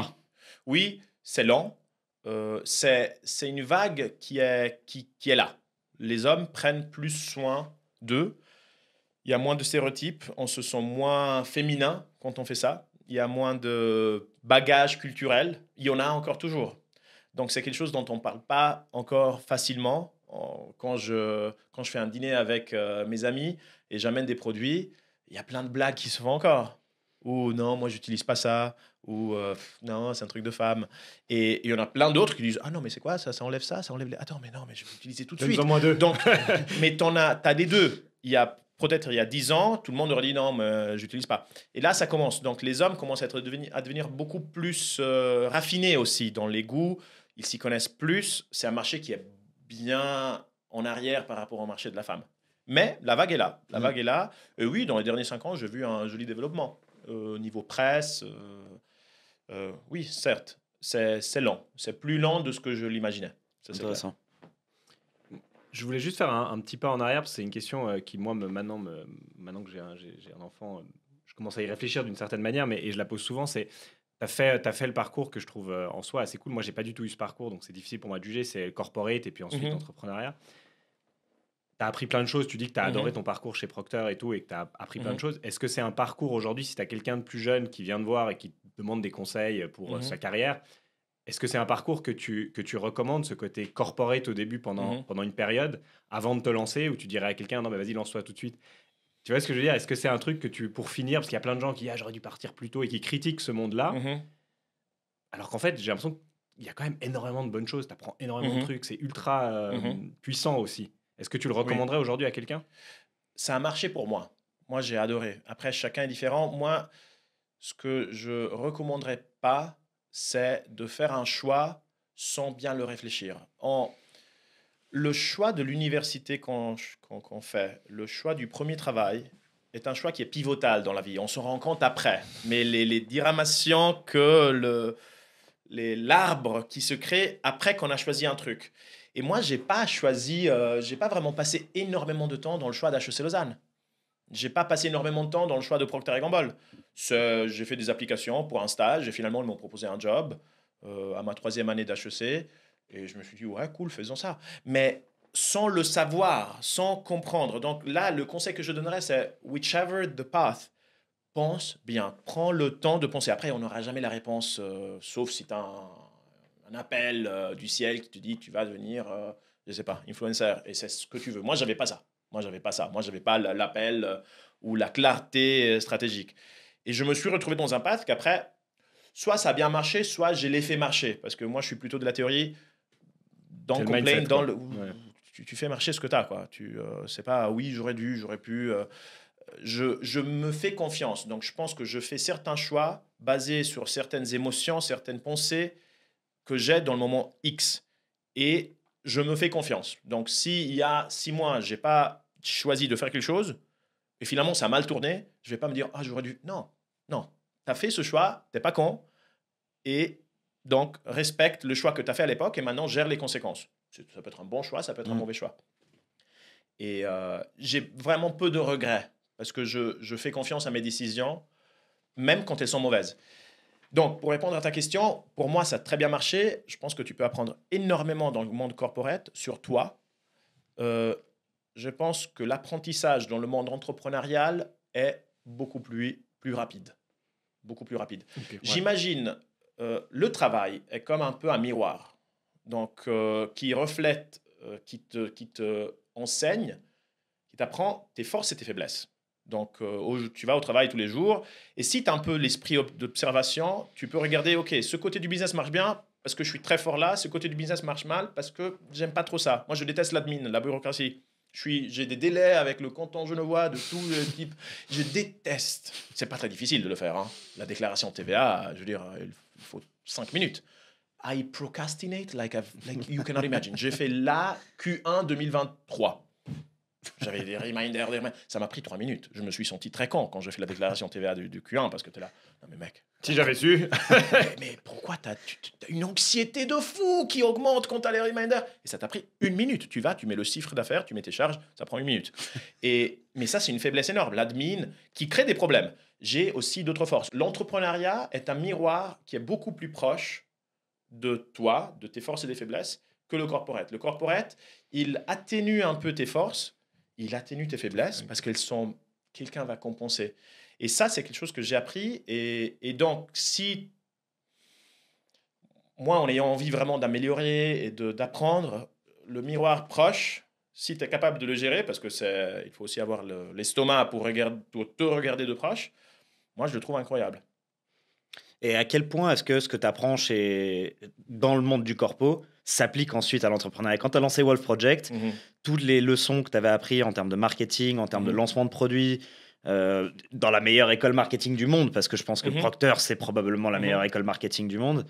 Oui, c'est lent, euh, c'est une vague qui est, qui, est là. Les hommes prennent plus soin d'eux. Il y a moins de stéréotypes, on se sent moins féminin quand on fait ça. Il y a moins de bagages culturels. Il y en a encore toujours. Donc c'est quelque chose dont on ne parle pas encore facilement. Quand je, quand je fais un dîner avec euh, mes amis et j'amène des produits, il y a plein de blagues qui se font encore ou non, moi, j'utilise pas ça, ou euh, non, c'est un truc de femme. Et il y en a plein d'autres qui disent Ah non, mais c'est quoi ça Ça enlève ça Ça enlève les. Attends, mais non, mais je vais l'utiliser tout de, suite. moins deux. Donc, mais tu as, t'as des deux. Il y a peut-être il y a dix ans, tout le monde aurait dit non, mais euh, j'utilise pas. Et là, ça commence. Donc, les hommes commencent à, être à devenir beaucoup plus euh, raffinés aussi dans les goûts. Ils s'y connaissent plus. C'est un marché qui est bien en arrière par rapport au marché de la femme. Mais la vague est là. La mm. vague est là. Et oui, dans les derniers cinq ans, j'ai vu un joli développement. Euh, niveau presse. Euh, euh, oui, certes, c'est lent. C'est plus lent de ce que je l'imaginais. C'est Intéressant. Je voulais juste faire un, petit pas en arrière, parce que c'est une question qui, moi, me, maintenant, maintenant que j'ai un, enfant, je commence à y réfléchir d'une certaine manière, mais et je la pose souvent, c'est tu as fait, as fait le parcours que je trouve en soi assez cool. Moi, j'ai pas du tout eu ce parcours, donc c'est difficile pour moi de juger. C'est corporate et puis ensuite mhm. entrepreneuriat tu as appris plein de choses. Tu dis que tu as mhm. adoré ton parcours chez Procter et tout, et que tu as appris plein de mhm. choses. Est-ce que c'est un parcours aujourd'hui, si tu as quelqu'un de plus jeune qui vient te voir et qui te demande des conseils pour euh, mhm. sa carrière, est-ce que c'est un parcours que tu, que tu recommandes, ce côté corporate au début pendant, pendant une période, avant de te lancer, ou tu dirais à quelqu'un, non, mais vas-y, lance-toi tout de suite Tu vois ce que je veux dire Est-ce que c'est un truc que tu, pour finir, parce qu'il y a plein de gens qui disent, ah, j'aurais dû partir plus tôt et qui critiquent ce monde-là, alors qu'en fait, j'ai l'impression qu'il y a quand même énormément de bonnes choses, tu apprends énormément de trucs, c'est ultra euh, puissant aussi. Est-ce que tu le recommanderais aujourd'hui à quelqu'un Ça a marché pour moi. Moi, j'ai adoré. Après, chacun est différent. Moi, ce que je recommanderais pas, c'est de faire un choix sans bien le réfléchir. En le choix de l'université qu'on fait, le choix du premier travail, est un choix qui est pivotal dans la vie. On se rend compte après. Mais les, les que le l'arbre qui se crée après qu'on a choisi un truc. Et moi, j'ai pas choisi, euh, j'ai pas vraiment passé énormément de temps dans le choix d'HEC Lausanne. J'ai pas passé énormément de temps dans le choix de Procter Gamble. J'ai fait des applications pour un stage et finalement, ils m'ont proposé un job euh, à ma troisième année d'HEC. Et je me suis dit, ouais, cool, faisons ça. Mais sans le savoir, sans comprendre. Donc là, le conseil que je donnerais, c'est whichever the path, pense bien, prends le temps de penser. Après, on n'aura jamais la réponse, euh, sauf si tu as un un appel euh, du ciel qui te dit tu vas devenir, euh, je sais pas, influenceur et c'est ce que tu veux. Moi, j'avais pas ça. Moi, j'avais pas ça. Moi, j'avais pas l'appel euh, ou la clarté stratégique. Et je me suis retrouvé dans un path qu'après, soit ça a bien marché, soit j'ai l'effet marcher. Parce que moi, je suis plutôt de la théorie dans le complain, dans le. Tu, fais marcher ce que tu as, quoi. Tu sais pas, ah oui, j'aurais dû, j'aurais pu. Je, je, me fais confiance. Donc, je pense que je fais certains choix basés sur certaines émotions, certaines pensées, que j'ai dans le moment X. Et je me fais confiance. Donc, s'il y a six mois, je n'ai pas choisi de faire quelque chose, et finalement, ça a mal tourné, je vais pas me dire, ah, j'aurais dû. Non, non. Tu as fait ce choix, t'es pas con. Et donc, respecte le choix que tu as fait à l'époque et maintenant gère les conséquences. Ça peut être un bon choix, ça peut être un mm. mauvais choix. Et euh, j'ai vraiment peu de regrets parce que je, fais confiance à mes décisions, même quand elles sont mauvaises. Donc, pour répondre à ta question, pour moi, ça a très bien marché. Je pense que tu peux apprendre énormément dans le monde corporate sur toi. Euh, je pense que l'apprentissage dans le monde entrepreneurial est beaucoup plus, plus rapide. Beaucoup plus rapide. J'imagine euh, le travail est comme un peu un miroir donc, euh, qui reflète, euh, qui, te, qui te enseigne, qui t'apprend tes forces et tes faiblesses. Donc, euh, tu vas au travail tous les jours. Et si tu as un peu l'esprit d'observation, tu peux regarder, OK, ce côté du business marche bien parce que je suis très fort là, ce côté du business marche mal parce que j'aime pas trop ça. Moi, je déteste l'admin, la bureaucratie. J'ai des délais avec le canton genevois de tout le type. Je déteste. C'est pas très difficile de le faire. Hein. La déclaration TVA, je veux dire, il faut 5 minutes. I procrastinate like, like you cannot imagine. J'ai fait la Q1 2023 j'avais des reminders, des reminders. Ça m'a pris trois minutes. Je me suis senti très con quand j'ai fait la déclaration TVA du, Q1 parce que tu es là. Non, mais mec. Si j'avais su. mais, pourquoi tu as, une anxiété de fou qui augmente quand tu as les reminders Et ça t'a pris une minute. Tu vas, tu mets le chiffre d'affaires, tu mets tes charges, ça prend une minute. Et, mais ça, c'est une faiblesse énorme. L'admin qui crée des problèmes. J'ai aussi d'autres forces. L'entrepreneuriat est un miroir qui est beaucoup plus proche de toi, de tes forces et des faiblesses, que le corporate. Le corporate, il atténue un peu tes forces il atténue tes mm. faiblesses parce qu'elles sont quelqu'un va compenser. Et ça, c'est quelque chose que j'ai appris. Et, donc, si moi, en ayant envie vraiment d'améliorer et d'apprendre, le miroir proche, si tu es capable de le gérer, parce que c'est, il faut aussi avoir l'estomac pour, regarder, te regarder de proche, moi, je le trouve incroyable. Et à quel point est-ce que ce que tu apprends chez, dans le monde du corpo, s'applique ensuite à l'entrepreneuriat. Quand tu as lancé Wolf Project, mhm. toutes les leçons que tu avais apprises en termes de marketing, en termes de mhm. lancement de produits, euh, dans la meilleure école marketing du monde, parce que je pense que mhm. Procter, c'est probablement la meilleure école marketing du monde,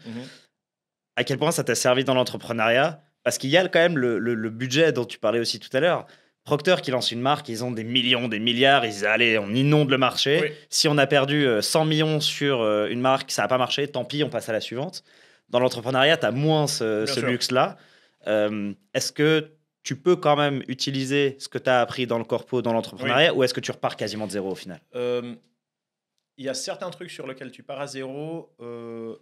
à quel point ça t'a servi dans l'entrepreneuriat Parce qu'il y a quand même le, budget dont tu parlais aussi tout à l'heure. Procter qui lance une marque, ils ont des millions, des milliards, ils disent allez, on inonde le marché. Si on a perdu 100 euh, millions sur euh, une marque, ça n'a pas marché, tant pis, on passe à la suivante. Dans l'entrepreneuriat, tu as moins ce, luxe-là. Euh, est-ce que tu peux quand même utiliser ce que tu as appris dans le corpo, dans l'entrepreneuriat, ou est-ce que tu repars quasiment de zéro au final il euh, y a certains trucs sur lesquels tu pars à zéro. Euh,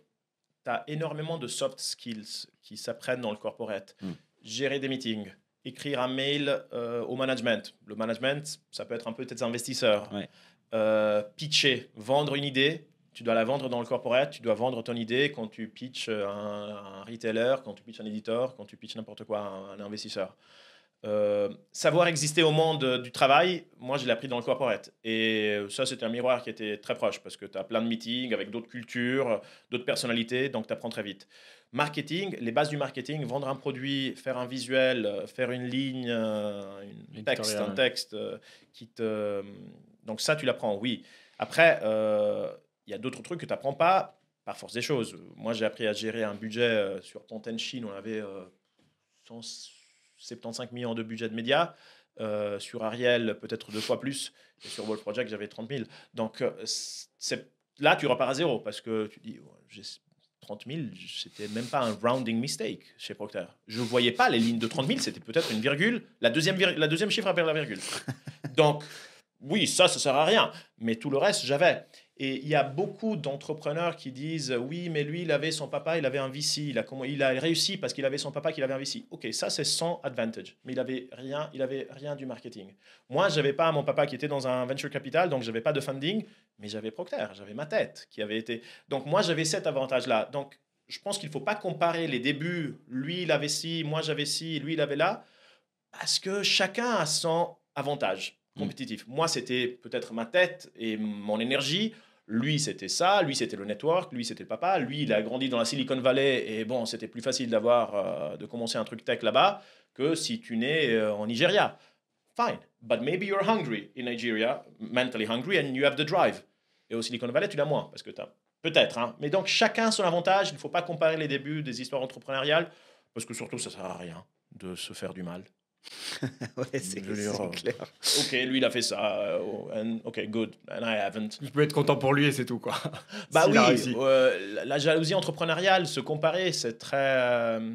tu as énormément de soft skills qui s'apprennent dans le corporate. Hmm. Gérer des meetings, écrire un mail au management. Le management, ça peut être un peu tes investisseurs. pitcher, vendre une idée tu dois la vendre dans le corporate, tu dois vendre ton idée quand tu pitches un, retailer, quand tu pitches un éditeur, quand tu pitches n'importe quoi, un, investisseur. Euh, savoir exister au monde du travail, moi je l'ai appris dans le corporate. Et ça, c'était un miroir qui était très proche parce que tu as plein de meetings avec d'autres cultures, d'autres personnalités, donc tu apprends très vite. Marketing, les bases du marketing, vendre un produit, faire un visuel, faire une ligne, euh, un texte euh, qui te. Donc ça, tu l'apprends, oui. Après, il y a d'autres trucs que tu n'apprends pas par force des choses. Moi, j'ai appris à gérer un budget euh, sur Pantene Chine. On avait 175 euh, millions de budget de médias. Euh, sur Ariel, peut-être deux fois plus. Et sur World Project, j'avais 30 000. Donc là, tu repars à zéro parce que tu dis, oh, j'ai 30 000, c'était même pas un rounding mistake chez Procter. Je voyais pas les lignes de 30 000, c'était peut-être une virgule. La deuxième, la deuxième chiffre après la virgule. Donc oui, ça, ça sert à rien. Mais tout le reste, j'avais. Et il y a beaucoup d'entrepreneurs qui disent oui, mais lui, il avait son papa, il avait un VC, il a, il a réussi parce qu'il avait son papa, qu'il avait un VC. Ok, ça c'est sans advantage, mais il avait rien, il avait rien du marketing. Moi, j'avais pas mon papa qui était dans un venture capital, donc j'avais pas de funding, mais j'avais Procter, j'avais ma tête qui avait été. Donc moi, j'avais cet avantage-là. Donc je pense qu'il faut pas comparer les débuts. Lui, il avait ci, moi j'avais ci, lui il avait là, parce que chacun a son avantage mm. compétitif. Moi, c'était peut-être ma tête et mon énergie lui c'était ça, lui c'était le network, lui c'était le papa, lui il a grandi dans la Silicon Valley et bon, c'était plus facile d'avoir euh, de commencer un truc tech là-bas que si tu nais euh, en Nigeria. Fine, but maybe you're hungry in Nigeria, mentally hungry and you have the drive. Et au Silicon Valley, tu l'as moins parce que tu as peut-être hein. mais donc chacun son avantage, il ne faut pas comparer les débuts des histoires entrepreneuriales parce que surtout ça sert à rien de se faire du mal. ouais, c'est clair. Ok, lui il a fait ça. Euh, ok, good. And I haven't. Je peux être content pour lui et c'est tout quoi. bah oui. la jalousie entrepreneuriale, se comparer, c'est très. Euh,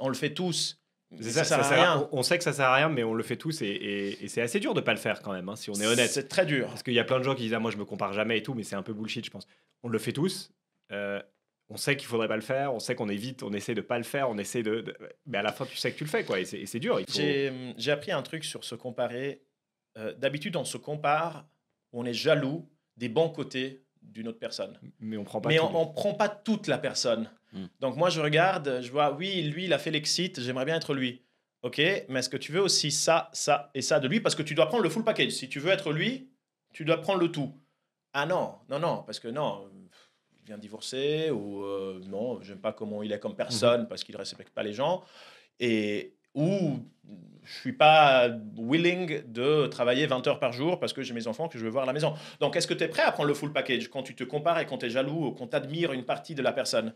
on le fait tous. Ça, sert à rien. On sait que ça sert à rien, mais on le fait tous et, c'est assez dur de pas le faire quand même, hein, si on est honnête. C'est très dur. Parce qu'il y a plein de gens qui disent ah, moi je me compare jamais et tout, mais c'est un peu bullshit, je pense. On le fait tous. Euh, on sait qu'il faudrait pas le faire, on sait qu'on évite, on essaie de pas le faire, on essaie de, Mais à la fin, tu sais que tu le fais, quoi, et c'est dur. J'ai appris un truc sur se comparer. Euh, d'habitude, on se compare, on est jaloux des bons côtés d'une autre personne. Mais on prend pas. Mais on, prend pas toute la personne. Hmm. Donc moi, je regarde, je vois, oui, lui, il a fait l'exit, j'aimerais bien être lui. Ok, mais est-ce que tu veux aussi ça, ça et ça de lui Parce que tu dois prendre le full package. Si tu veux être lui, tu dois prendre le tout. Ah non, non, non, parce que non, vient divorcer ou euh, non, j'aime pas comment il est comme mhm. personne parce qu'il respecte pas les gens et ou je suis pas willing de travailler 20 heures par jour parce que j'ai mes enfants que je veux voir à la maison. Donc est-ce que tu es prêt à prendre le full package quand tu te compares et quand tu es jaloux ou quand tu admires une partie de la personne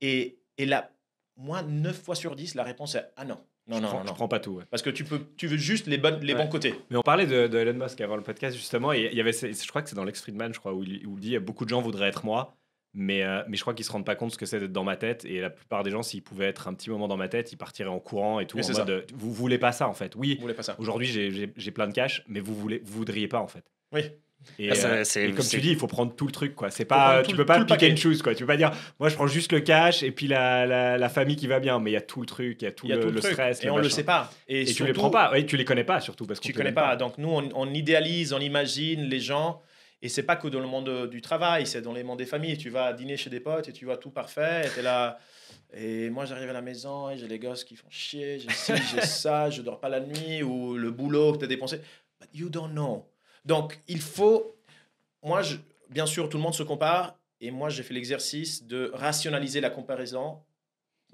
et, et là, moi, 9 fois sur 10, la réponse est ah non. Non, je non, prends, pas tout. Parce que tu, peux, tu veux juste les, bonnes, les bons côtés. Mais on parlait de, Elon Musk avant le podcast, justement, il y avait, je crois que c'est dans Lex Man je crois, où il, où il dit beaucoup de gens voudraient être moi, mais, euh, mais je crois qu'ils se rendent pas compte ce que c'est d'être dans ma tête. Et la plupart des gens, s'ils pouvaient être un petit moment dans ma tête, ils partiraient en courant et tout. Vous euh, vous voulez pas ça en fait. Oui, aujourd'hui j'ai plein de cash, mais vous, ne voudriez pas en fait. Oui. Et, ah, euh, comme tu dis, il faut prendre tout le truc quoi. C'est pas, tu peux pas pick and choose quoi. Tu peux pas dire, moi je prends juste le cash et puis la, la, la famille qui va bien. Mais il y a tout le truc, il y a tout, le, stress, et on ne le sait pas. Et, tu les prends pas, Tu tu les connais pas surtout parce que tu connais pas. pas. Donc nous, on, on idéalise, on imagine les gens et c'est pas que dans le monde euh, du travail, c'est dans les mondes des familles. Tu vas dîner chez des potes et tu vois tout parfait. Et es là. Et moi, j'arrive à la maison et j'ai les gosses qui font chier. J'ai j'ai ça, je dors pas la nuit ou le boulot que tu as dépensé. But you don't know. Donc, il faut. Moi, je... bien sûr, tout le monde se compare. Et moi, j'ai fait l'exercice de rationaliser la comparaison.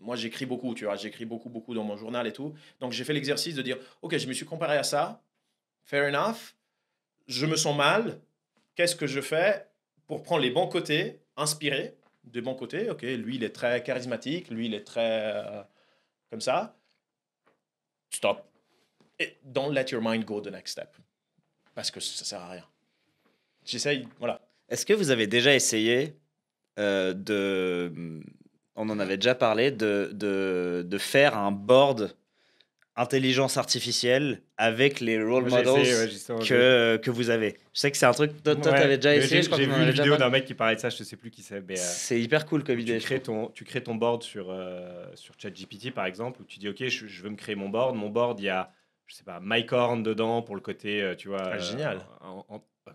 Moi, j'écris beaucoup, tu vois. J'écris beaucoup, beaucoup dans mon journal et tout. Donc, j'ai fait l'exercice de dire Ok, je me suis comparé à ça. Fair enough. Je me sens mal qu'est-ce que je fais pour prendre les bons côtés, inspirer des bons côtés. Ok, lui, il est très charismatique, lui, il est très euh, comme ça. Stop. Et don't let your mind go the next step. Parce que ça sert à rien. J'essaye, voilà. Est-ce que vous avez déjà essayé euh, de. On en avait déjà parlé, de, de, de faire un board intelligence artificielle avec les role models que, que vous avez. Je sais que c'est un truc, toi, t'avais déjà essayé. J'ai vu une vidéo d'un mec qui parlait de ça, je sais plus qui c'est. Euh, c'est hyper cool comme idée. Tu crées ton, tu crées ton board sur, euh, sur ChatGPT par exemple, où tu dis, ok, je, veux me créer mon board. Mon board, il y a, je sais pas, MyCorn dedans pour le côté, euh, tu vois. Ah, génial.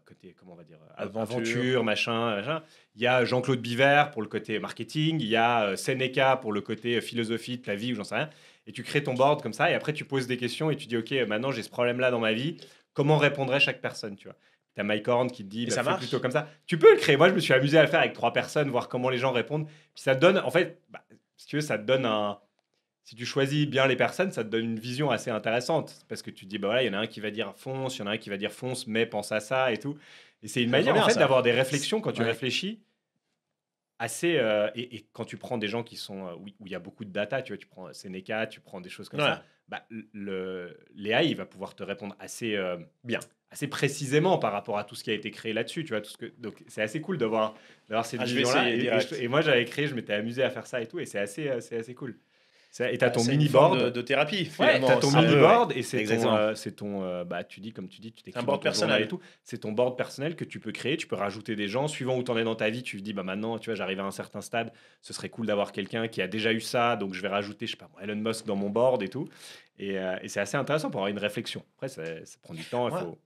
côté, comment on va dire, aventure, aventure machin, machin. Il y a Jean-Claude Biver pour le côté marketing, il y a Seneca pour le côté philosophie de la vie ou j'en sais rien et tu crées ton board comme ça, et après tu poses des questions et tu dis, OK, maintenant j'ai ce problème-là dans ma vie, comment répondrait chaque personne, tu vois T'as Mike Horn qui te dit, bah, ça fais plutôt comme ça. Tu peux le créer. Moi, je me suis amusé à le faire avec trois personnes, voir comment les gens répondent. Puis ça donne, en fait, bah, si tu veux, ça te donne un. Si tu choisis bien les personnes, ça te donne une vision assez intéressante. Parce que tu te dis, bah il y en a un qui va dire fonce, il y en a un qui va dire fonce, mais pense à ça et tout. Et c'est une manière, fait, d'avoir des réflexions quand tu réfléchis assez. Euh, et, quand tu prends des gens qui sont euh, où il y a beaucoup de data, tu vois, tu prends euh, Seneca, tu prends des choses comme ça, bah, le, l'AI il va pouvoir te répondre assez bien, assez précisément par rapport à tout ce qui a été créé là-dessus, tu vois, tout ce que. Donc c'est assez cool d'avoir d'avoir ces ah, là Et, et, moi j'avais créé, je m'étais amusé à faire ça et tout, et c'est assez c'est assez cool. Et as ton mini board de, thérapie. tu as ton mini board et c'est ton, euh, euh, bah tu dis comme tu dis, tu t'écris un board personnel et tout. C'est ton board personnel que tu peux créer, tu peux rajouter des gens suivant où tu en es dans ta vie. Tu te dis bah maintenant tu vois j'arrive à un certain stade, ce serait cool d'avoir quelqu'un qui a déjà eu ça, donc je vais rajouter je sais pas Elon Musk dans mon board et tout. Et, euh, et c'est assez intéressant pour avoir une réflexion. Après ça, prend du temps. faut...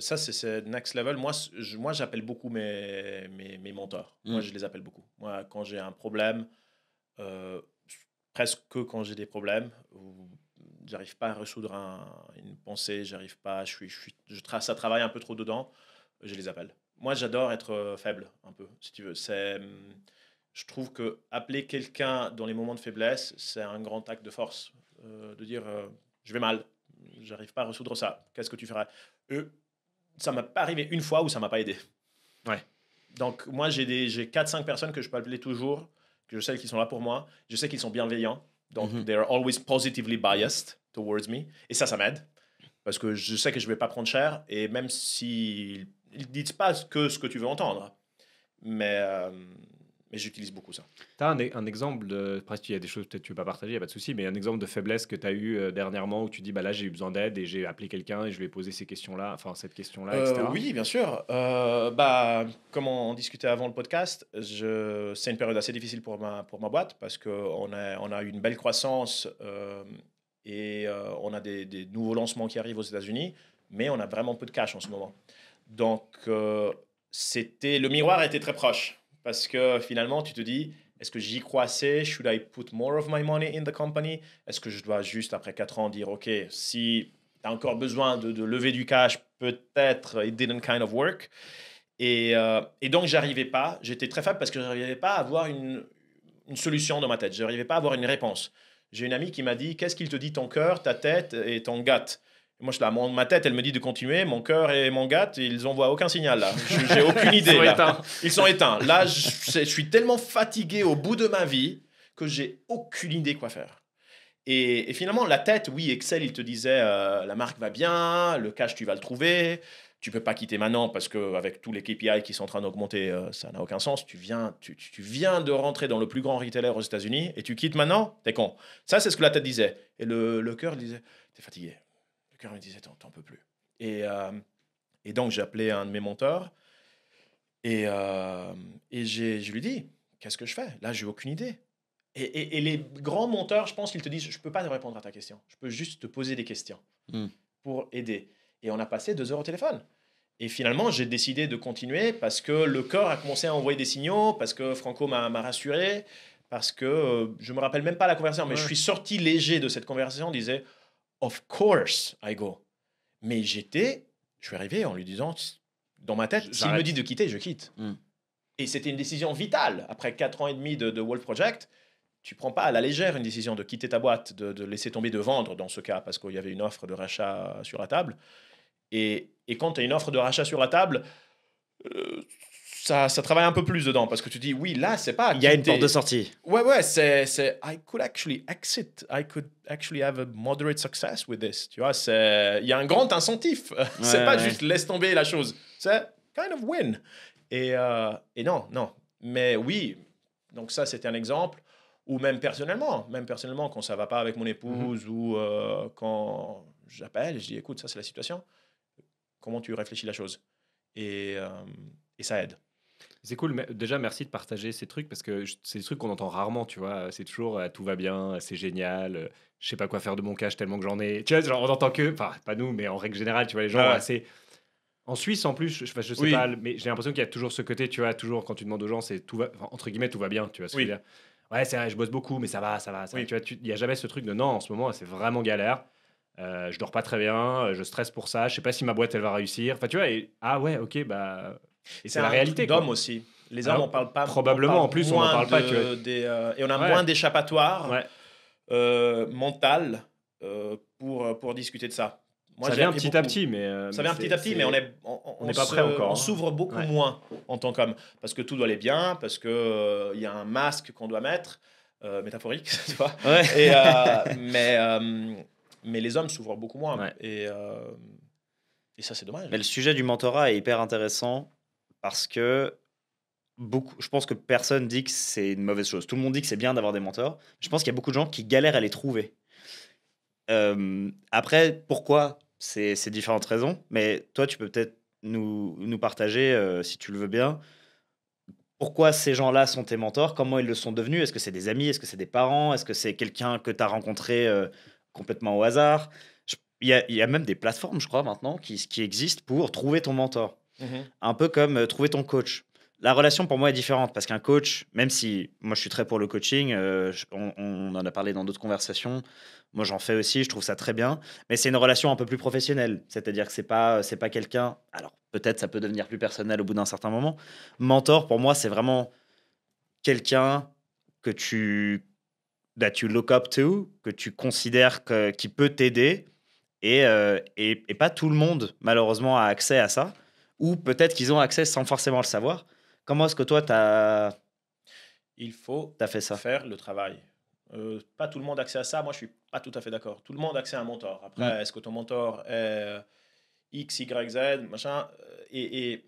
Ça c'est next level. Moi moi j'appelle beaucoup mes mes, mentors. Moi mm. je les appelle beaucoup. Moi quand j'ai un problème. Euh, presque que quand j'ai des problèmes ou j'arrive pas à résoudre une pensée, j'arrive pas, je suis, je je ça travaille un peu trop dedans, je les appelle. Moi, j'adore être euh, faible un peu, si tu veux. C'est, hum, je trouve que appeler quelqu'un dans les moments de faiblesse, c'est un grand acte de force, euh, de dire euh, je vais mal, j'arrive pas à résoudre ça, qu'est-ce que tu feras Eux, ça m'a pas arrivé une fois où ça m'a pas aidé. Ouais. Donc moi j'ai des j'ai 4 5 personnes que je peux appeler toujours je sais qu'ils sont là pour moi, je sais qu'ils sont bienveillants, donc mhm. they are always positively biased towards me, et ça, ça m'aide, parce que je sais que je vais pas prendre cher, et même s'ils si... ne disent pas que ce que tu veux entendre, mais euh, mais j'utilise beaucoup ça. Tu as e-, un, exemple de. Après, il y a des choses que tu ne veux pas partager, il n'y a pas de souci, mais un exemple de faiblesse que tu as eu euh, dernièrement où tu dis bah là, j'ai eu besoin d'aide et j'ai appelé quelqu'un et je lui ai posé ces questions-là, enfin cette question-là, etc. Euh, oui, bien sûr. Euh, bah, comme on discutait avant le podcast, je... c'est une période assez difficile pour ma, pour ma boîte parce qu'on a, on a eu une belle croissance et on a des, des, nouveaux lancements qui arrivent aux États-Unis, mais on a vraiment peu de cash en ce moment. Donc, c'était le miroir était très proche parce que finalement, tu te dis, est-ce que j'y crois Should I put more of my money in the company Est-ce que je dois juste, après 4 ans, dire, OK, si tu as encore besoin de, de lever du cash, peut-être it didn't kind of work. Et, euh, et donc, j'arrivais pas. J'étais très faible parce que j'arrivais pas à avoir une, une solution dans ma tête. J'arrivais pas à avoir une réponse. J'ai une amie qui m'a dit, qu'est-ce qu'il te dit ton cœur, ta tête et ton gut moi, je ma tête, elle me dit de continuer, mon cœur et mon gâteau ils n'envoient aucun signal là. J'ai aucune idée. Ils sont éteints. Là, je, suis tellement fatigué au bout de ma vie que j'ai aucune idée quoi faire. Et, finalement, la tête, oui, Excel, il te disait euh, la marque va bien, le cash, tu vas le trouver. Tu peux pas quitter maintenant parce que avec tous les KPI qui sont en train d'augmenter, euh, ça n'a aucun sens. Tu viens, tu, viens de rentrer dans le plus grand retailer aux États-Unis et tu quittes maintenant, t'es con. Ça, c'est ce que la tête disait. Et le, le cœur disait, t'es fatigué le cœur me disait, t'en peux plus. Et, euh, et donc, j'ai appelé un de mes monteurs et, euh, je lui dis, qu'est-ce que je fais Là, j'ai aucune idée. Et, et, les grands monteurs, je pense qu'ils te disent, je peux pas te répondre à ta question. Je peux juste te poser des questions hmm. pour aider. Et on a passé deux heures au téléphone. Et finalement, j'ai décidé de continuer parce que le corps a commencé à envoyer des signaux, parce que Franco m'a rassuré, parce que je euh, je me rappelle même pas la conversation, mais je suis sorti léger de cette conversation, disait Of course I go. Mais j'étais, je suis arrivé en lui disant, dans ma tête, s'il me dit de quitter, je quitte. Hmm. Et c'était une décision vitale. Après quatre ans et demi de, de Wolf Project, tu prends pas à la légère une décision de quitter ta boîte, de, laisser tomber, de vendre dans ce cas, parce qu'il y avait une offre de rachat sur la table. Et, et quand tu as une offre de rachat sur la table, euh, ça, ça, travaille un peu plus dedans parce que tu dis oui là c'est pas il y a une porte de sortie ouais ouais c'est I could actually exit I could actually have a moderate success with this tu vois c'est il y a un grand incentif c'est pas juste laisse tomber la chose c'est kind of win et, euh, et non non mais oui donc ça c'était un exemple ou même personnellement même personnellement quand ça va pas avec mon épouse mm-hmm. ou euh, quand j'appelle je dis écoute ça c'est la situation comment tu réfléchis la chose et, euh, et ça aide c'est cool. déjà, merci de partager ces trucs parce que c'est des trucs qu'on entend rarement, tu vois. C'est toujours euh, tout va bien, c'est génial, euh, je sais pas quoi faire de mon cash tellement que j'en ai. Tu genre, on entend que, enfin, pas nous, mais en règle générale, tu vois, les gens ah assez. En Suisse, en plus, je, sais pas, mais j'ai l'impression qu'il y a toujours ce côté, tu vois, toujours quand tu demandes aux gens, c'est tout va, entre guillemets, tout va bien, tu vois ce je Ouais, c'est vrai, je bosse beaucoup, mais ça va, ça va, ça va. Tu vois, il y a jamais ce truc de non, en ce moment, c'est vraiment galère. Euh, je dors pas très bien, je stresse pour ça, je sais pas si ma boîte elle va réussir. Enfin, tu vois, et, ah ouais, ok, bah et c'est la réalité. D'hommes aussi. Les hommes, on on parle pas. Probablement, en plus, on n'en parle pas que. Des, euh, et on a moins d'échappatoires euh, mental euh, pour, pour discuter de ça. Moi, ça vient petit à petit, mais. ça vient petit à petit, mais on n'est on, n'est pas prêt encore. On hein. s'ouvre beaucoup moins en tant qu'homme. Parce que tout doit aller bien, parce qu'il il y a un masque qu'on doit mettre, métaphorique, tu vois. mais, mais les hommes s'ouvrent beaucoup moins. Et, et ça, c'est dommage. Mais le sujet du mentorat est hyper intéressant parce que beaucoup, je pense que personne dit que c'est une mauvaise chose. Tout le monde dit que c'est bien d'avoir des mentors. Je pense qu'il y a beaucoup de gens qui galèrent à les trouver. Euh, après, pourquoi C'est différentes raisons. Mais toi, tu peux peut-être nous, nous partager, euh, si tu le veux bien, pourquoi ces gens-là sont tes mentors Comment ils le sont devenus Est-ce que c'est des amis Est-ce que c'est des parents Est-ce que c'est quelqu'un que tu as rencontré euh, complètement au hasard il y, a, même des plateformes, je crois, maintenant, qui existent pour trouver ton mentor. Mhm. Un peu comme euh, trouver ton coach. La relation pour moi est différente parce qu'un coach, même si moi je suis très pour le coaching, euh, on, en a parlé dans d'autres conversations. Moi j'en fais aussi, je trouve ça très bien, mais c'est une relation un peu plus professionnelle, c'est-à-dire que c'est pas euh, c'est pas quelqu'un. Alors peut-être ça peut devenir plus personnel au bout d'un certain moment. Mentor pour moi c'est vraiment quelqu'un que tu that you look up to, que tu considères que, qui peut t'aider et pas tout le monde malheureusement a accès à ça ou peut-être qu'ils ont accès sans forcément le savoir. Comment est-ce que toi, tu as... Il faut as fait ça. faire le travail. Euh, pas tout le monde a accès à ça, moi je suis pas tout à fait d'accord. Tout le monde a accès à un mentor. Après, mm. est-ce que ton mentor est euh, X, Y, Z, machin, euh, et,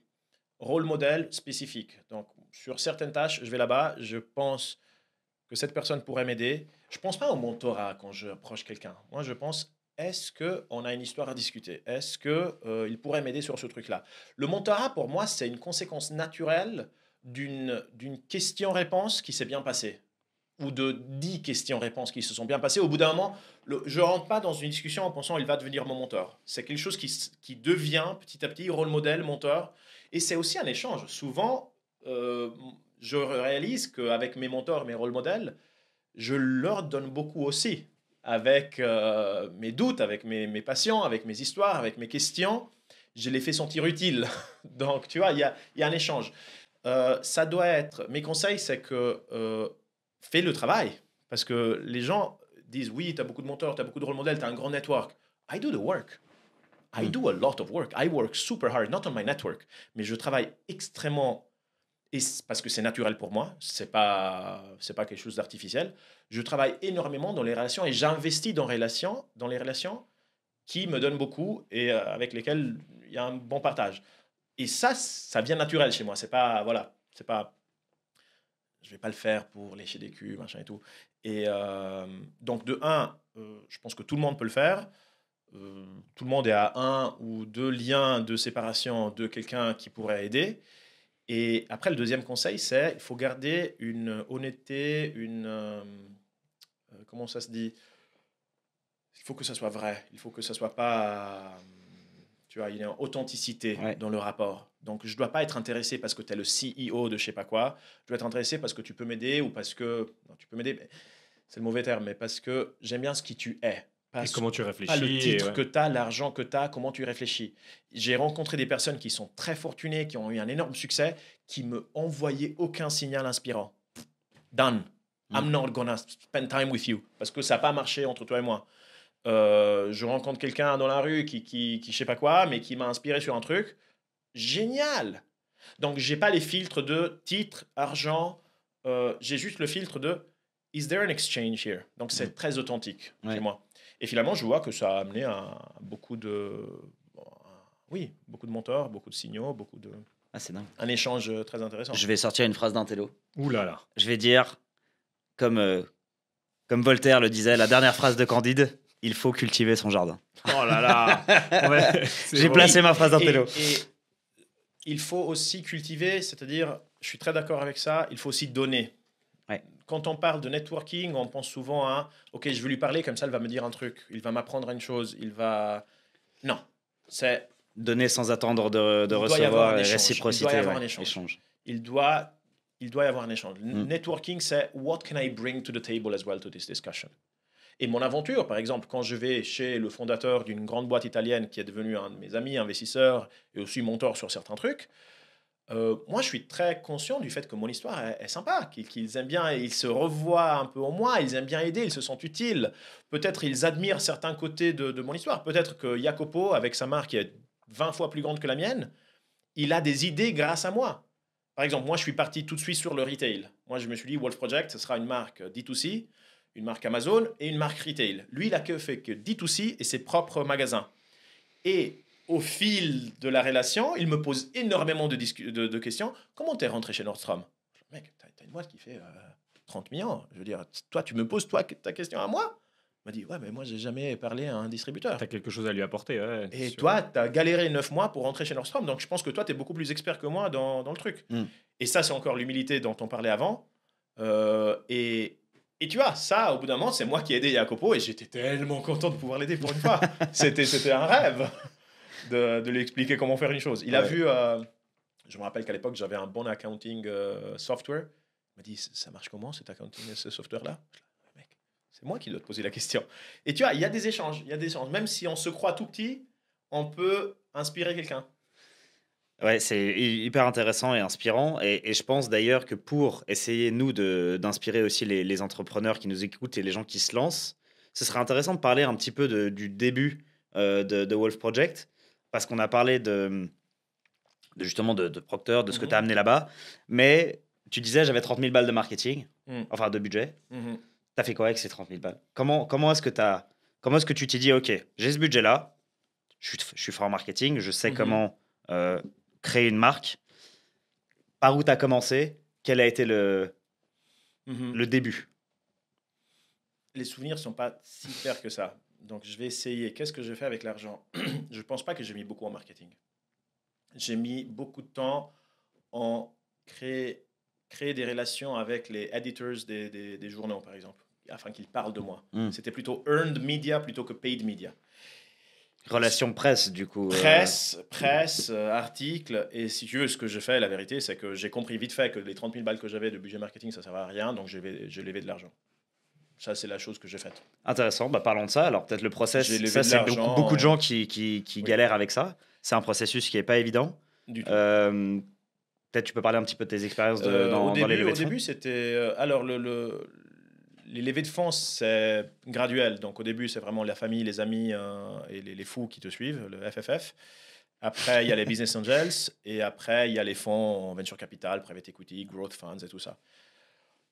rôle modèle spécifique. Donc, sur certaines tâches, je vais là-bas, je pense que cette personne pourrait m'aider. Je pense pas au mentorat quand je approche quelqu'un. Moi, je pense est-ce qu'on a une histoire à discuter Est-ce qu'il euh, pourrait m'aider sur ce truc-là Le mentorat, pour moi, c'est une conséquence naturelle d'une question-réponse qui s'est bien passée ou de dix questions-réponses qui se sont bien passées. Au bout d'un moment, je rentre pas dans une discussion en pensant il va devenir mon mentor. C'est quelque chose qui, devient petit à petit rôle modèle, mentor. Et c'est aussi un échange. Souvent, euh, je réalise qu'avec mes mentors, mes rôles modèles, je leur donne beaucoup aussi avec euh, mes doutes, avec mes, mes, patients, avec mes histoires, avec mes questions, je les fais sentir utiles. Donc, tu vois, il y a, un échange. Euh, ça doit être. Mes conseils, c'est que euh, fais le travail. Parce que les gens disent oui, tu as beaucoup de mentors, tu as beaucoup de rôles modèles, tu as un grand network. I do the work. I hmm. do a lot of work. I work super hard, not on my network. Mais je travaille extrêmement et parce que c'est naturel pour moi, c'est pas c'est pas quelque chose d'artificiel. Je travaille énormément dans les relations et j'investis dans relations dans les relations qui me donnent beaucoup et euh, avec lesquelles il y a un bon partage. Et ça ça vient naturel chez moi, c'est pas voilà, c'est pas je vais pas le faire pour lécher des culs, machin et tout. Et euh, donc de un, euh, je pense que tout le monde peut le faire. tout le monde est à un ou deux liens de séparation de quelqu'un qui pourrait aider. Et après, le deuxième conseil, c'est il faut garder une honnêteté, une. Euh, euh, comment ça se dit Il faut que ça soit vrai. Il faut que ça soit pas. tu vois, il y a une authenticité dans le rapport. Donc, je ne dois pas être intéressé parce que tu es le CEO de je sais pas quoi. Je dois être intéressé parce que tu peux m'aider ou parce que. tu peux m'aider, c'est le mauvais terme, mais parce que j'aime bien ce qui tu es et comment tu réfléchis. le titre que tu as, l'argent que tu as, comment tu réfléchis. J'ai rencontré des personnes qui sont très fortunées, qui ont eu un énorme succès, qui me envoyaient aucun signal inspirant. Done. I'm hmm. not gonna spend time with you. Parce que ça n'a pas marché entre toi et moi. Euh, je rencontre quelqu'un dans la rue qui, qui, qui, je sais pas quoi, mais qui m'a inspiré sur un truc. Génial. Donc, j'ai pas les filtres de titre, argent. Euh, j'ai juste le filtre de Is there an exchange here? Donc, c'est hmm. très authentique chez moi. Et finalement, je vois que ça a amené à beaucoup de, oui, beaucoup de mentors, beaucoup de signaux, beaucoup de. Ah, c'est dingue. Un échange euh, très intéressant. Je vais sortir une phrase d'Intello. Ouh là là. Je vais dire, comme, euh, comme Voltaire le disait, la dernière phrase de Candide il faut cultiver son jardin. Oh là là J'ai placé ma phrase d'Intello. il faut aussi cultiver, c'est-à-dire, je suis très d'accord avec ça, il faut aussi donner. Ouais quand on parle de networking, on pense souvent à OK, je vais lui parler, comme ça, il va me dire un truc, il va m'apprendre une chose, il va. Non. C'est. Donner sans attendre de, recevoir réciprocité. Il doit y avoir un échange. Il doit il doit y avoir un échange. Mm. Networking, c'est what can I bring to the table as well to this discussion. Et mon aventure, par exemple, quand je vais chez le fondateur d'une grande boîte italienne qui est devenu un de mes amis, investisseur et aussi mentor sur certains trucs, euh, moi, je suis très conscient du fait que mon histoire est, sympa, qu'ils aiment bien, ils se revoient un peu en moi, ils aiment bien aider, ils se sentent utiles. Peut-être ils admirent certains côtés de, mon histoire. Peut-être que Jacopo, avec sa marque qui est 20 fois plus grande que la mienne, il a des idées grâce à moi. Par exemple, moi, je suis parti tout de suite sur le retail. Moi, je me suis dit, Wolf Project, ce sera une marque D2C, une marque Amazon et une marque retail. Lui, il a que fait que D2C et ses propres magasins. Et au fil de la relation, il me pose énormément de, questions. Comment t'es rentré chez Nordstrom Mec, t'as une boîte qui fait 30 euh, millions. Je veux dire, toi, tu me poses toi ta question à moi il m'a dit ouais mais moi j'ai jamais parlé à un distributeur. T'as quelque chose à lui apporter. et toi t'as galéré 9 mois pour rentrer chez Nordstrom donc je pense que toi t'es beaucoup plus expert que moi dans, le truc. Hmm. Et ça c'est encore l'humilité dont on parlait avant. Euh, et, tu vois ça au bout d'un moment c'est moi qui ai aidé Jacopo et j'étais tellement content de pouvoir l'aider pour une fois. c'était un rêve de, lui expliquer comment faire une chose. Il a vu, euh, je me rappelle qu'à l'époque, j'avais un bon accounting euh, software. Il m'a dit, ça marche comment cet accounting, ce software-là c'est moi qui dois te poser la question. Et tu vois, il y a des échanges, il y a des échanges. Même si on se croit tout petit, on peut inspirer quelqu'un. Ouais, c'est hyper intéressant et inspirant. Et, je pense d'ailleurs que pour essayer, nous, d'inspirer aussi les, entrepreneurs qui nous écoutent et les gens qui se lancent, ce serait intéressant de parler un petit peu du début euh, de, de, Wolf Project parce qu'on a parlé de, justement de, Procter, de ce que mhm. tu as amené là-bas. Mais tu disais, j'avais 30 000 balles de marketing, mhm. enfin de budget. Mhm. Tu as fait quoi avec ces 30 000 balles Comment, comment est-ce que tu Comment est-ce que tu t'es dit, OK, j'ai ce budget-là, je, suis, fort en marketing, je sais comment euh, créer une marque. Par où tu as commencé Quel a été le, le début Les souvenirs sont pas si clairs que ça. Donc, je vais essayer. Qu'est-ce que je fais avec l'argent Je ne pense pas que j'ai mis beaucoup en marketing. J'ai mis beaucoup de temps en créer, créer des relations avec les editors des, des, journaux, par exemple, afin qu'ils parlent de moi. Hmm. C'était plutôt earned media plutôt que paid media. Relation presse, du coup. Euh, presse, presse, euh, article. Et si tu veux, ce que je fais, la vérité, c'est que j'ai compris vite fait que les 30 000 balles que j'avais de budget marketing, ça ne servait à rien, donc je je levé de l'argent. Ça, c'est la chose que j'ai faite. Intéressant. Bah, parlons de ça. Alors, peut-être le process. Ça, c'est beaucoup, de gens qui, qui, qui galèrent avec ça. C'est un processus qui n'est pas évident. Euh, peut-être tu peux parler un petit peu de tes expériences de, euh, dans, les levées Au début, c'était. Euh, alors, le, le, les levées de fonds, c'est graduel. Donc, au début, c'est vraiment la famille, les amis et les, les, fous qui te suivent, le FFF. Après, il y a les business angels. Et après, il y a les fonds en venture capital, private equity, growth funds et tout ça.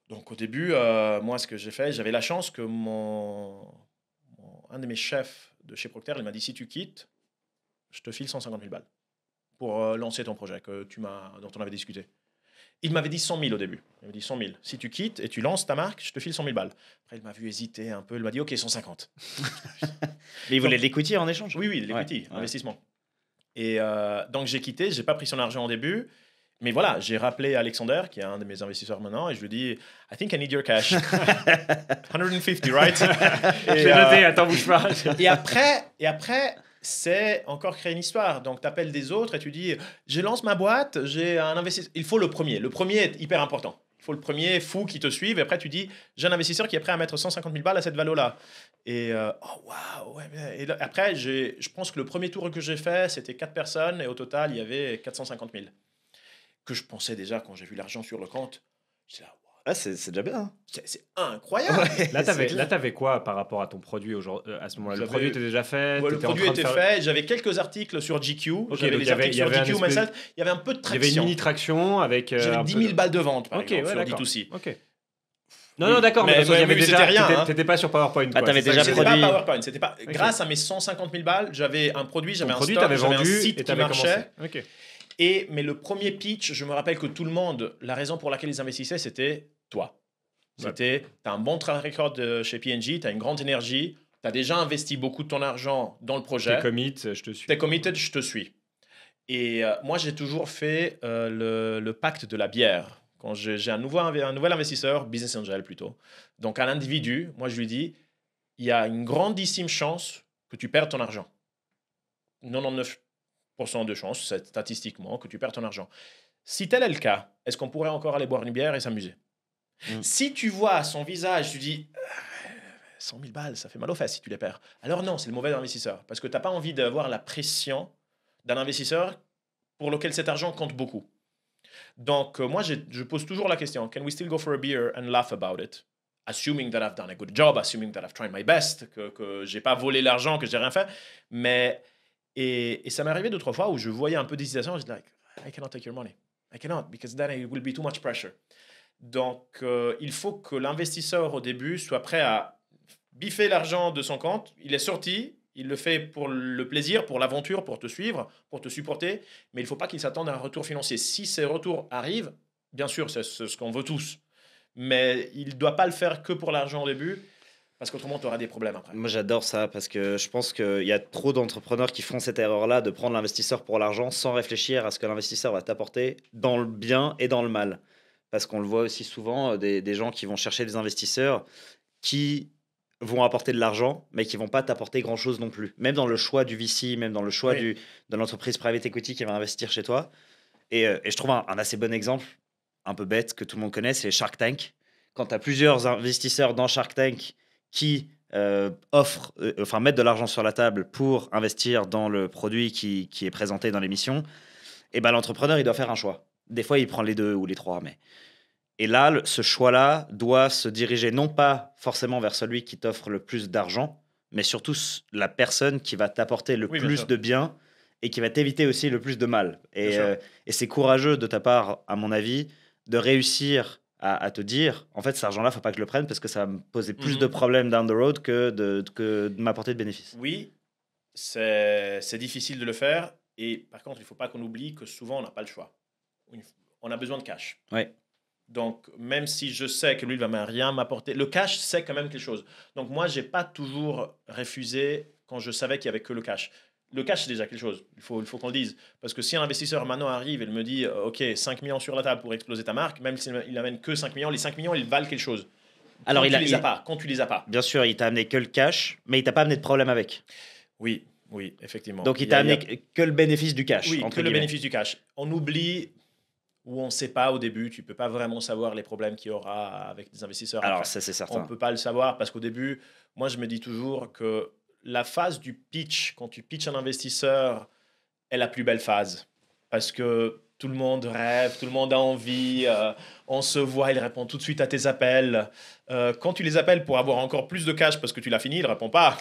Donc au début, euh, moi, ce que j'ai fait, j'avais la chance que mon, un de mes chefs de chez Procter, il m'a dit si tu quittes, je te file 150 000 balles pour euh, lancer ton projet que tu m'as, dont on avait discuté. Il m'avait dit 100 000 au début. Il m'a dit 100 000. Si tu quittes et tu lances ta marque, je te file 100 000 balles. Après, il m'a vu hésiter un peu. Il m'a dit OK, 150. Mais il voulait de en échange Oui, oui, de investissement. Et euh, donc j'ai quitté. J'ai pas pris son argent au début. Mais voilà, j'ai rappelé Alexander, qui est un de mes investisseurs maintenant, et je lui dis I think I need your cash. 150, right J'ai euh, noté, bouge pas. et après, et après c'est encore créer une histoire. Donc, tu appelles des autres et tu dis Je lance ma boîte, j'ai un investisseur. Il faut le premier. Le premier est hyper important. Il faut le premier fou qui te suive. Et après, tu dis J'ai un investisseur qui est prêt à mettre 150 000 balles à cette valeur-là. Euh, oh, là Et oh, et après, je pense que le premier tour que j'ai fait, c'était quatre personnes et au total, il y avait 450 000 que je pensais déjà quand j'ai vu l'argent sur le compte. là, ah, c'est déjà bien. Hein. C'est incroyable. là, tu avais quoi par rapport à ton produit aujourd'hui euh, à ce moment-là Le produit était déjà fait Le produit était fait. J'avais quelques articles sur GQ. j'avais des articles sur GQ, il y avait un peu de traction. Il y avait une mini traction avec. Euh, j'avais 10 000 balles de vente, par exemple, ouais, sur D2C. Ok. Non, non, d'accord, mais, mais, mais déjà, rien. T'étais hein. pas sur PowerPoint. Tu ah, t'avais déjà produit. pas PowerPoint. C'était pas. Grâce à mes 150 000 balles, j'avais un produit, j'avais un produit, un site qui marchait. Okay. Et, mais le premier pitch, je me rappelle que tout le monde, la raison pour laquelle ils investissaient, c'était toi. C'était, tu as un bon track record euh, chez PNG, tu as une grande énergie, tu as déjà investi beaucoup de ton argent dans le projet. T'es commit, je te suis. T'es committed, je te suis. Et euh, moi, j'ai toujours fait euh, le, pacte de la bière. Quand j'ai un, un nouvel investisseur, business angel plutôt, donc à l'individu, moi je lui dis, il y a une grandissime chance que tu perds ton argent. 99 de chance, statistiquement, que tu perds ton argent. Si tel est le cas, est-ce qu'on pourrait encore aller boire une bière et s'amuser mm. Si tu vois son visage, tu dis 100 euh, 000 balles, ça fait mal aux fesses si tu les perds. Alors non, c'est le mauvais investisseur, parce que tu n'as pas envie d'avoir la pression d'un investisseur pour lequel cet argent compte beaucoup. Donc euh, moi, je, pose toujours la question, can we still go for a beer and laugh about it assuming that I've done a good job, assuming that I've tried my best, que, que j'ai pas volé l'argent, que j'ai rien fait. Mais et, ça m'est arrivé deux, trois fois où je voyais un peu d'hésitation. Je disais, I cannot take your money. I cannot, because then it will be too much pressure. Donc, euh, il faut que l'investisseur au début soit prêt à biffer l'argent de son compte. Il est sorti, il le fait pour le plaisir, pour l'aventure, pour te suivre, pour te supporter, mais il ne faut pas qu'il s'attende à un retour financier. Si ces retours arrivent, bien sûr, c'est ce qu'on veut tous, mais il ne doit pas le faire que pour l'argent au début. Parce qu'autrement, tu auras des problèmes après. Moi, j'adore ça parce que je pense qu'il y a trop d'entrepreneurs qui font cette erreur-là de prendre l'investisseur pour l'argent sans réfléchir à ce que l'investisseur va t'apporter dans le bien et dans le mal. Parce qu'on le voit aussi souvent, euh, des, gens qui vont chercher des investisseurs qui vont apporter de l'argent, mais qui vont pas t'apporter grand-chose non plus. Même dans le choix du VC, même dans le choix du, de l'entreprise private equity qui va investir chez toi. Euh, et, je trouve un, un, assez bon exemple, un peu bête, que tout le monde connaît, c'est Shark Tank. Quand tu as plusieurs investisseurs dans Shark Tank qui euh, offre, euh, enfin mettent de l'argent sur la table pour investir dans le produit qui, est présenté dans l'émission, et eh ben l'entrepreneur il doit faire un choix. Des fois il prend les deux ou les trois, mais et là ce choix-là doit se diriger non pas forcément vers celui qui t'offre le plus d'argent, mais surtout la personne qui va t'apporter le plus de bien et qui va t'éviter aussi le plus de mal. Et, euh, et c'est courageux de ta part, à mon avis, de réussir à, te dire, en fait, cet argent-là, faut pas que je le prenne parce que ça va me poser plus mhm. de problèmes down the road que de, que de m'apporter de bénéfices. Oui, c'est difficile de le faire. Et par contre, il ne faut pas qu'on oublie que souvent, on n'a pas le choix. On a besoin de cash. Ouais. Donc, même si je sais que lui, il va rien m'apporter, le cash, c'est quand même quelque chose. Donc, moi, j'ai pas toujours refusé quand je savais qu'il y avait que le cash le cash, c'est déjà quelque chose. Il faut, il faut qu'on le dise. Parce que si un investisseur maintenant arrive et me dit euh, OK, 5 millions sur la table pour exploser ta marque, même s'il n'amène que 5 millions, les 5 millions, ils valent quelque chose. Alors, il a, les a pas, quand tu les as pas. Bien sûr, il t'a amené que le cash, mais il t'a pas amené de problème avec. Oui, oui, effectivement. Donc, il t'a amené que le bénéfice du cash. Oui, entre que le bénéfice du cash. On oublie ou on ne sait pas au début, tu ne peux pas vraiment savoir les problèmes qu'il y aura avec des investisseurs. Alors, ça, c'est certain. On ne peut pas le savoir parce qu'au début, moi, je me dis toujours que la phase du pitch, quand tu pitches un investisseur, est la plus belle phase. Parce que tout le monde rêve, tout le monde a envie, euh, on se voit, il répond tout de suite à tes appels. Euh, quand tu les appelles pour avoir encore plus de cash parce que tu l'as fini, il répond pas.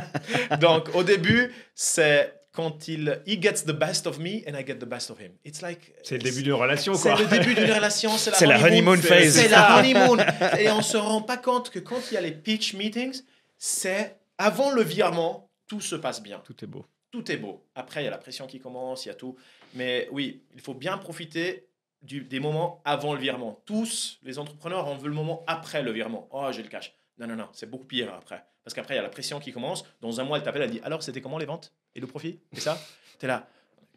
Donc au début, c'est quand il he gets the best of me and I get the best of him. It's like c'est le début d'une relation C'est le début d'une relation, c'est la, la, honeymoon phase. C'est la honeymoon et on se rend pas compte que quand il y a les pitch meetings, c'est avant le virement, tout se passe bien. Tout est beau. Tout est beau. Après, il y a la pression qui commence, il y a tout. Mais oui, il faut bien profiter du, des moments avant le virement. Tous les entrepreneurs en veulent le moment après le virement. Oh, j'ai le cash. Non, non, non, c'est beaucoup pire après. Parce qu'après, il y a la pression qui commence. Dans un mois, elle t'appelle, elle dit Alors, c'était comment les ventes Et le profit C'est ça T'es là.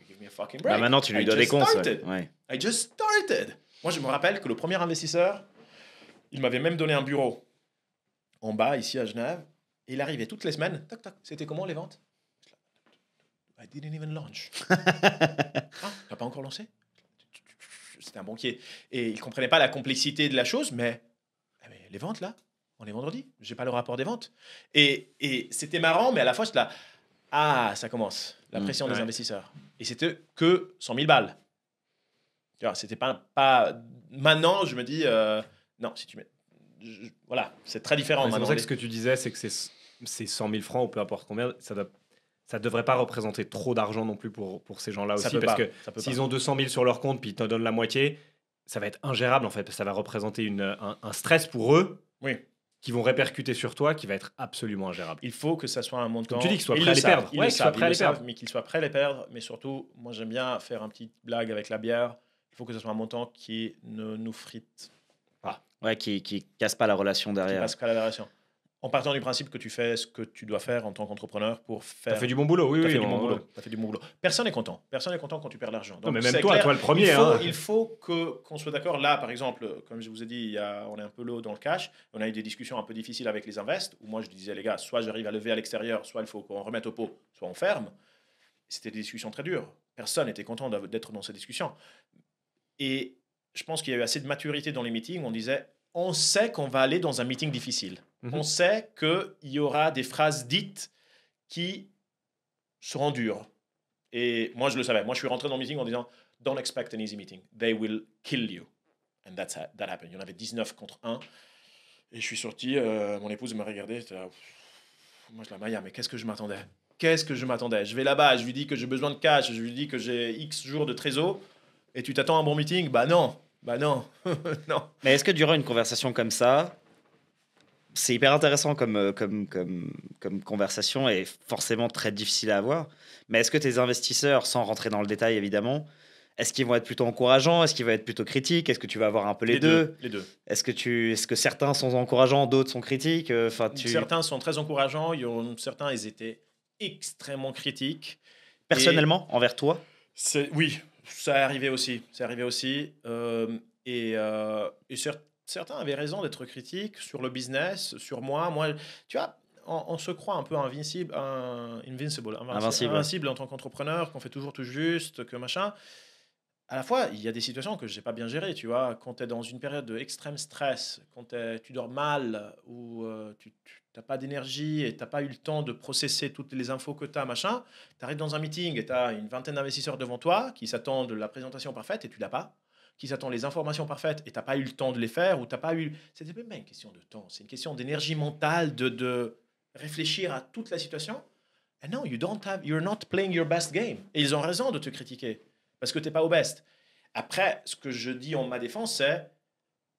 Give me a fucking break. Bah, maintenant, tu lui donnes des comptes. Ouais. I just started. Moi, je me rappelle que le premier investisseur, il m'avait même donné un bureau en bas, ici à Genève il arrivait toutes les semaines. Tac, C'était comment les ventes I didn't even launch. ah, t'as pas encore lancé C'était un banquier. Et il comprenait pas la complexité de la chose, mais, eh ben, les ventes là, on est vendredi, j'ai pas le rapport des ventes. Et, c'était marrant, mais à la fois, là, ah, ça commence, la hmm, pression des investisseurs. Et c'était que 100 000 balles. c'était pas, pas. Maintenant, je me dis, euh, non, si tu mets. voilà, c'est très différent. c'est pour ça que ce que tu disais, c'est que c'est c'est 100 000 francs ou peu importe combien, ça ne ça devrait pas représenter trop d'argent non plus pour, pour ces gens-là aussi, parce que s'ils ont 200 000 sur leur compte, puis ils te donnent la moitié, ça va être ingérable en fait, ça va représenter une, un, stress pour eux. Oui. Qui vont répercuter sur toi, qui va être absolument ingérable. Il faut que ça soit un montant. Comme tu dis qu'ils soient à les perdre. à les perdre. Mais qu'ils soient prêts à les perdre. Mais surtout, moi j'aime bien faire un petit blague avec la bière. Il faut que ce soit un montant qui ne nous frite pas. Ah. Oui, Ouais, qui, qui casse pas la relation derrière. Qui casse pas la relation en partant du principe que tu fais ce que tu dois faire en tant qu'entrepreneur pour faire. as fait du bon boulot, oui, oui. Fait du bon boulot. As fait du bon boulot. Personne n'est content. Personne n'est content quand tu perds de l'argent. mais même toi, toi le premier. Il faut, hein. qu'on soit d'accord. Là, par exemple, comme je vous ai dit, on est un peu low dans le cash. On a eu des discussions un peu difficiles avec les invests où moi je disais les gars, soit j'arrive à lever à l'extérieur, soit il faut qu'on remette au pot, soit on ferme. C'était des discussions très dures. Personne n'était content d'être dans ces discussions. Et je pense qu'il y a eu assez de maturité dans les meetings. on disait, on sait qu'on va aller dans un meeting difficile. Mmh On sait qu'il y aura des phrases dites qui seront dures. Et moi, je le savais. Moi, je suis rentré dans le meeting en disant Don't expect an easy meeting. They will kill you. And that's that happened. Il y en avait 19 contre 1. Et je suis sorti. Euh, mon épouse m'a regardé. moi, je la maille, mais qu'est-ce que je m'attendais Qu'est-ce que je m'attendais Je vais là-bas, je lui dis que j'ai besoin de cash, je lui dis que j'ai X jours de trésor. Et tu t'attends à un bon meeting Bah non, bah non, non. Mais est-ce que durant une conversation comme ça, c'est hyper intéressant euh, comme, comme, comme, conversation et forcément très difficile à avoir. Mais est-ce que tes investisseurs, sans rentrer dans le détail évidemment, est-ce qu'ils vont être plutôt encourageants Est-ce qu'ils vont être plutôt critiques Est-ce que tu vas avoir un peu les, deux, Les deux. Est-ce que, tu, est-ce que certains sont encourageants, d'autres sont critiques euh, enfin, Certains sont très encourageants, y ont, certains ils étaient extrêmement critiques. Personnellement, envers toi c'est, Oui, ça est arrivé aussi. C'est arrivé aussi. Euh, et, euh, et certains certains avaient raison d'être critiques sur le business, sur moi. Moi, tu vois, on, se croit un peu invincible, invincible, en tant qu'entrepreneur, qu'on fait toujours tout juste, que machin. À la fois, il y a des situations que je n'ai pas bien gérées, tu vois. Quand tu es dans une période d'extrême stress, quand tu dors mal ou euh, tu n'as pas d'énergie et tu n'as pas eu le temps de processer toutes les infos que tu as, machin, tu arrives dans un meeting et tu as une vingtaine d'investisseurs devant toi qui s'attendent à la présentation parfaite et tu l'as pas qui attendent les informations parfaites et tu n'as pas eu le temps de les faire ou t'as pas eu. C'était une question de temps, c'est une question d'énergie mentale, de, réfléchir à toute la situation. And no, you don't have, you're not playing your best game. Et ils ont raison de te critiquer parce que tu t'es pas au best. Après, ce que je dis en ma défense, c'est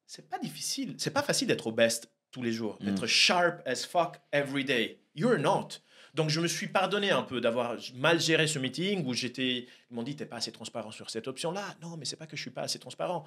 c'est pas difficile, c'est pas facile d'être au best tous les jours, mm. d'être sharp as fuck every day. You're not. Donc je me suis pardonné un peu d'avoir mal géré ce meeting où j'étais. Ils m'ont dit t'es pas assez transparent sur cette option-là. Non, mais c'est pas que je suis pas assez transparent.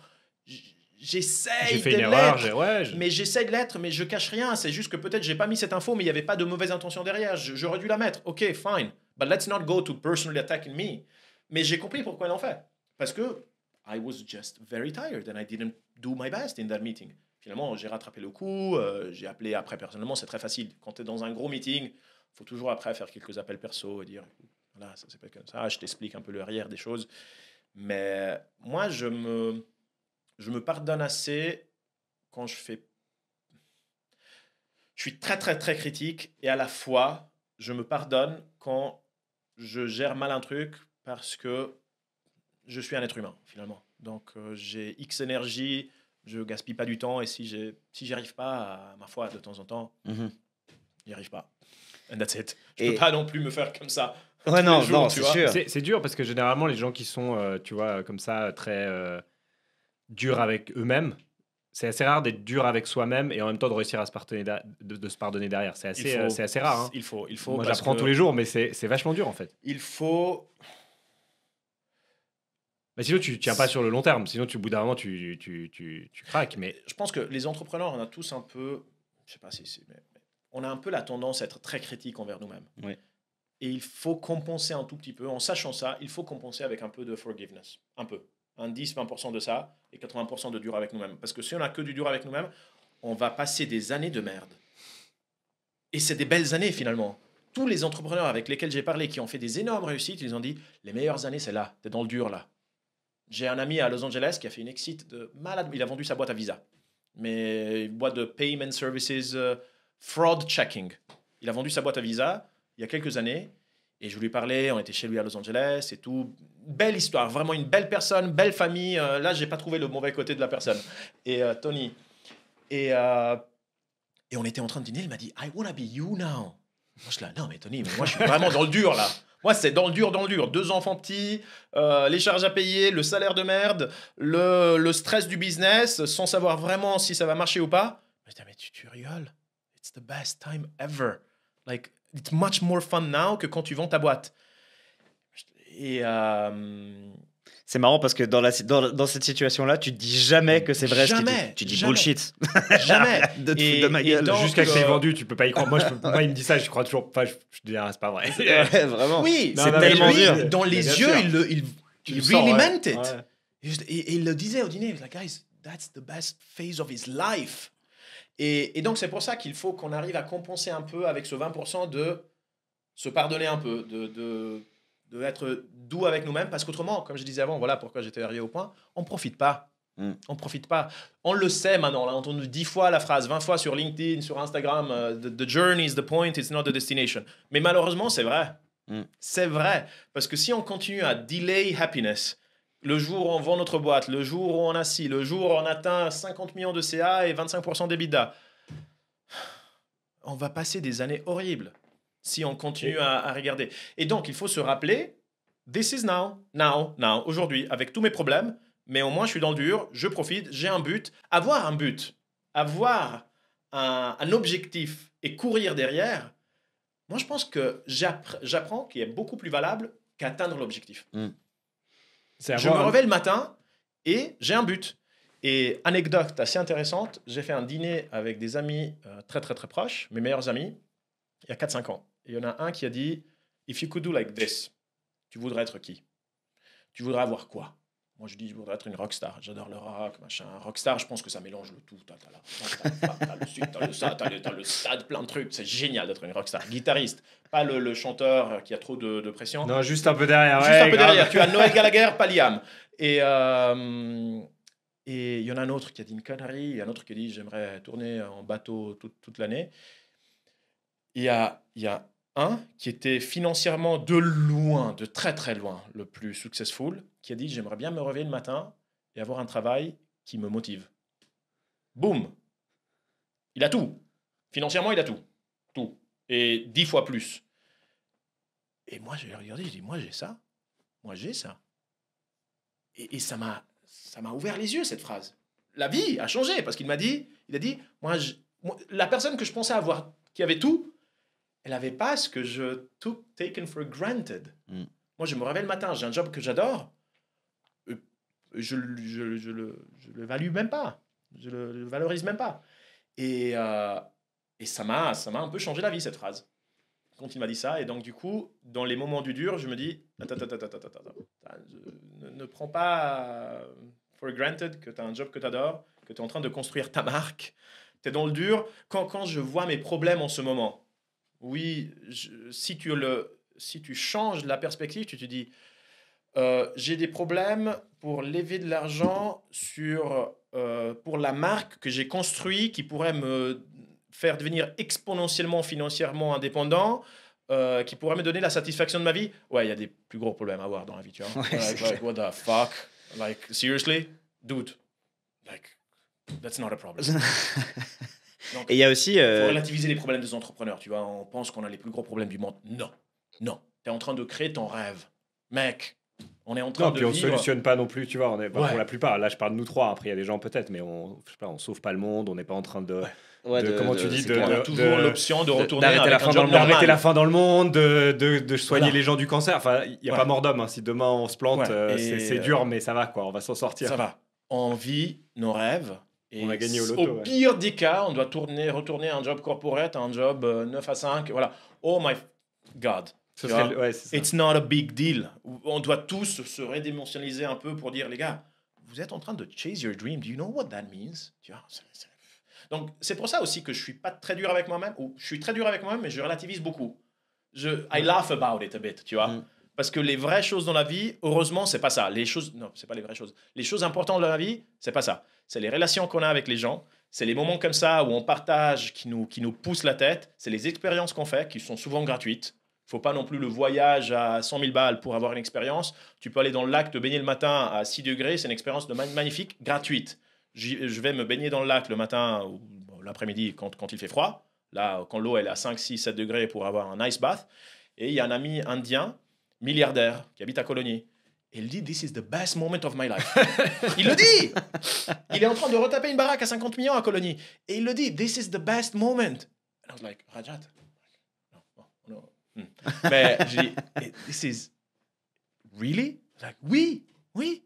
J'essaye de l'être, ouais, mais j'essaye de l'être, mais je cache rien. C'est juste que peut-être j'ai pas mis cette info, mais il n'y avait pas de mauvaise intention derrière. J'aurais dû la mettre. Ok, fine, but let's not go to personally attacking me. Mais j'ai compris pourquoi elle en fait. Parce que I was just very tired and I didn't do my best in that meeting. Finalement, j'ai rattrapé le coup, euh, j'ai appelé après personnellement, c'est très facile. Quand tu es dans un gros meeting, il faut toujours après faire quelques appels perso et dire voilà, ça c'est pas comme ça. Je t'explique un peu le arrière des choses. Mais moi, je me, je me pardonne assez quand je fais. Je suis très, très, très critique et à la fois, je me pardonne quand je gère mal un truc parce que je suis un être humain, finalement. Donc, euh, j'ai X énergie, je gaspille pas du temps et si j'y si arrive pas, à ma foi, de temps en temps, mhm. j'y arrive pas. And that's it. Je ne peux pas non plus me faire comme ça. Ouais, non, jours, c'est C'est dur parce que généralement, les gens qui sont, euh, tu vois, euh, comme ça, euh, très dur durs avec eux-mêmes, c'est assez rare d'être dur avec soi-même et en même temps de réussir à se pardonner, derrière. C'est assez, assez rare. Hein. Il faut, il faut. Moi, j'apprends tous les jours, mais c'est vachement dur en fait. Il faut. sinon, tu tiens pas sur le long terme. Sinon, tu, au bout d'un moment, tu craques. Mais je pense que les entrepreneurs, on a tous un peu, je sais pas si c'est, on a un peu la tendance à être très critique envers nous-mêmes. Et il faut compenser un tout petit peu, en sachant ça, il faut compenser avec un peu de forgiveness. Un peu. Un 10-20% de ça et 80% de dur avec nous-mêmes. Parce que si on a que du dur avec nous-mêmes, on va passer des années de merde. Et c'est des belles années finalement. Tous les entrepreneurs avec lesquels j'ai parlé qui ont fait des énormes réussites, ils ont dit les meilleures années, c'est là, t'es dans le dur là. J'ai un ami à Los Angeles qui a fait une exit de malade. Il a vendu sa boîte à Visa. Mais boîte de payment services, euh, fraud checking. Il a vendu sa boîte à visa il y a quelques années. Et je lui parlais, on était chez lui à Los Angeles et tout. Belle histoire, vraiment une belle personne, belle famille. Là, euh, là, j'ai pas trouvé le mauvais côté de la personne. Et euh, Tony. Et, euh, et on était en train de dîner, il m'a dit I wanna be you now. Moi, je suis là, non, mais Tony, moi, je suis vraiment dans le dur là. Moi, c'est dans le dur, dans le dur. Deux enfants petits, les charges à payer, le salaire de merde, le, le, stress du business, sans savoir vraiment si ça va marcher ou pas. Mais, ah, mais tu, tu rigoles. It's the best time ever. Like, it's much more fun now que quand tu vends ta boîte. Et. Euh, c'est marrant parce que dans, cette situation-là, tu dis jamais que c'est vrai. Jamais. tu, dis bullshit. Jamais. de, ce de ma Jusqu'à que c'est euh, vendu, tu peux pas y croire. Moi, je il me dit ça, je crois toujours. Enfin, je, dis, ah, c'est pas vrai. vraiment. Oui, c'est tellement dur. Dans les yeux, il, le, il, il meant it. Et, il le disait au dîner, il like, guys, that's the best phase of his life. Et, donc, c'est pour ça qu'il faut qu'on arrive à compenser un peu avec ce 20% de se pardonner un peu, de, de, être doux avec nous-mêmes, parce qu'autrement, comme je disais avant, voilà pourquoi j'étais arrivé au point, on ne profite pas. On mm. On profite pas. On le sait maintenant. On a entendu dix fois la phrase, 20 fois sur LinkedIn, sur Instagram, euh, the, journey is the point, it's not the destination. Mais malheureusement, c'est vrai. Mm. C'est vrai. Parce que si on continue à delay happiness, le jour où on vend notre boîte, le jour où on a le jour où on atteint 50 millions de CA et 25% d'EBITDA, on va passer des années horribles si on continue à, regarder. Et donc, il faut se rappeler, this is now, now, now, aujourd'hui, avec tous mes problèmes, mais au moins je suis dans le dur, je profite, j'ai un but. Avoir un but, avoir un, objectif et courir derrière, moi je pense que j'apprends qu'il est beaucoup plus valable qu'atteindre l'objectif. Mm. Je me hein. réveille le matin et j'ai un but. Et anecdote assez intéressante, j'ai fait un dîner avec des amis euh, très très très proches, mes meilleurs amis, il y a 4-5 ans. il y en a un qui a dit If you could do like this, tu voudrais être qui Tu voudrais avoir quoi moi, je dis, je voudrais être une rockstar. J'adore le rock, machin. Rockstar, je pense que ça mélange le tout. T'as, le sud, t'as le sud, t'as le, stade, plein de trucs. C'est génial d'être une rockstar. Guitariste, pas le, le chanteur qui a trop de, de, pression. Non, juste un peu derrière. Juste un peu derrière. Tu as Noël Gallagher, pas Liam. Et. Euh, et il y en a un autre qui a dit une connerie, il y en a un autre qui a dit j'aimerais tourner en bateau toute, toute l'année. Il y a, il y a un qui était financièrement de loin, de très très loin, le plus successful, qui a dit j'aimerais bien me réveiller le matin et avoir un travail qui me motive. Boum Il a tout. Financièrement, il a tout. Tout. Et dix fois plus. Et moi, j'ai regardé, j'ai dit moi j'ai ça. Moi j'ai ça. Et, ça m'a ça m'a ouvert les yeux cette phrase. La vie a changé parce qu'il m'a dit il a dit moi, la personne que je pensais avoir qui avait tout elle n'avait pas ce que je took taken for granted. Mm. Moi, je me réveille le matin, j'ai un job que j'adore. Euh, je, ne le, je le value même pas. Je le, le valorise même pas. Et, euh, et ça m'a un peu changé la vie, cette phrase. Quand il m'a dit ça, et donc du coup, dans les moments du dur, je me dis, ta ta ta ta ta ne, ne prends pas euh, for granted que tu as un job que tu adores, que tu es en train de construire ta marque, tu es dans le dur. Quand, quand je vois mes problèmes en ce moment, oui, si, tu le, si tu changes la perspective, tu te dis, euh, j'ai des problèmes pour lever de l'argent sur euh, pour la marque que j'ai construite qui pourrait me faire devenir exponentiellement financièrement indépendant. Euh, qui pourrait me donner la satisfaction de ma vie. Ouais, il y a des plus gros problèmes à avoir dans la vie, tu vois. like, what the fuck? Like, seriously? Dude, like, that's not a problem. et il y a aussi. Faut euh, relativiser les problèmes des entrepreneurs. Tu vois, on pense qu'on a les plus gros problèmes du monde. Non, non. Tu es en train de créer ton rêve, mec. On est en train non, puis on ne solutionne pas non plus, tu vois. On est, Pour la plupart, là je parle de nous trois, après il y a des gens peut-être, mais on, je sais pas, on sauve pas le monde, on n'est pas en train de. comment tu dis de, on a toujours l'option de retourner d'arrêter la, fin dans le d'arrêter la fin dans le monde de, de, soigner les gens du cancer enfin il n'y a pas mort d'homme hein. si demain on se plante euh, c'est, c'est dur mais ça va quoi on va s'en sortir ça va on vit nos rêves au pire des cas, on doit tourner, retourner à un job corporate, un job 9 euh, à 5. Voilà. Oh my God. Ce It's not a big deal. On doit tous se rédimensionnaliser un peu pour dire, les gars, vous êtes en train de chase your dream. Do you know what that means? Tu vois, Donc, c'est pour ça aussi que je suis pas très dur avec moi-même, ou je suis très dur avec moi-même, mais je relativise beaucoup. Je, I laugh about it a bit, tu vois. Mm. Parce que les vraies choses dans la vie, heureusement, c'est pas ça. Les choses, non, c'est pas les vraies choses. Les choses importantes dans la vie, c'est pas ça. C'est les relations qu'on a avec les gens. C'est les moments comme ça où on partage qui nous, qui nous poussent la tête. C'est les expériences qu'on fait qui sont souvent gratuites. Faut pas non plus le voyage à 100 000 balles pour avoir une expérience. Tu peux aller dans le lac te baigner le matin à 6 degrés. C'est une expérience magnifique, gratuite. Je vais me baigner dans le lac le matin ou l'après-midi quand, quand il fait froid. Là, quand l'eau est à 5, 6, 7 degrés pour avoir un ice bath. Et il y a un ami indien milliardaire, qui habite à Colonie. Et il dit This is the best moment of my life. il le dit Il est en train de retaper une baraque à 50 millions à Colonie. Et il le dit This is the best moment. And I was like, Rajat. Non, non, no. Hmm. Mais j'ai dit eh, This is. Really like, Oui, oui.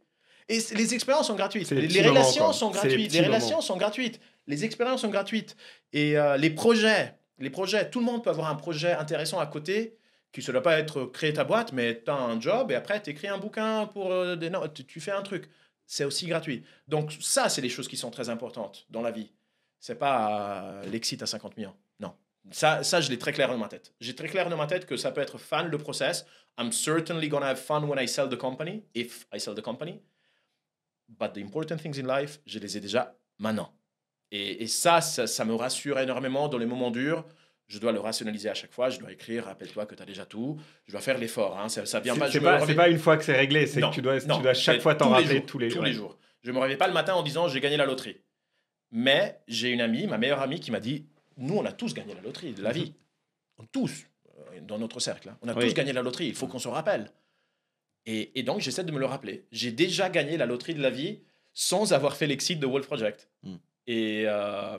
Et les expériences sont gratuites. Les, relations sont gratuites. Les, relations sont gratuites. Les expériences sont gratuites. Et euh, les projets, les projets, tout le monde peut avoir un projet intéressant à côté tu ne doit pas être créer ta boîte, mais tu as un job et après tu écris un bouquin pour euh, des notes, tu fais un truc. C'est aussi gratuit. Donc ça, c'est les choses qui sont très importantes dans la vie. C'est pas euh, l'exit à 50 millions. Non. Ça, ça je l'ai très clair dans ma tête. J'ai très clair dans ma tête que ça peut être fan le process. I'm certainly to have fun when I sell the company, if I sell the company. But the important things in life, je les ai déjà maintenant. Et, ça, ça, me rassure énormément dans les moments durs je dois le rationaliser à chaque fois, je dois écrire, rappelle-toi que tu as déjà tout, je dois faire l'effort. Hein. Ça, vient pas. C'est pas, pas, une fois que c'est réglé, c'est que tu dois, chaque fois t'en rappeler tous les jours. Je les Je me réveille pas le matin en disant j'ai gagné la loterie. Mais j'ai une amie, ma meilleure amie, qui m'a dit nous, on a tous gagné la loterie de la mhm. vie. Tous, euh, dans notre cercle. Hein. On a tous gagné la loterie, il faut qu'on se rappelle. Et, donc, j'essaie de me le rappeler. J'ai déjà gagné la loterie de la vie sans avoir fait l'exit de Wolf Project. Mhm. Et, euh,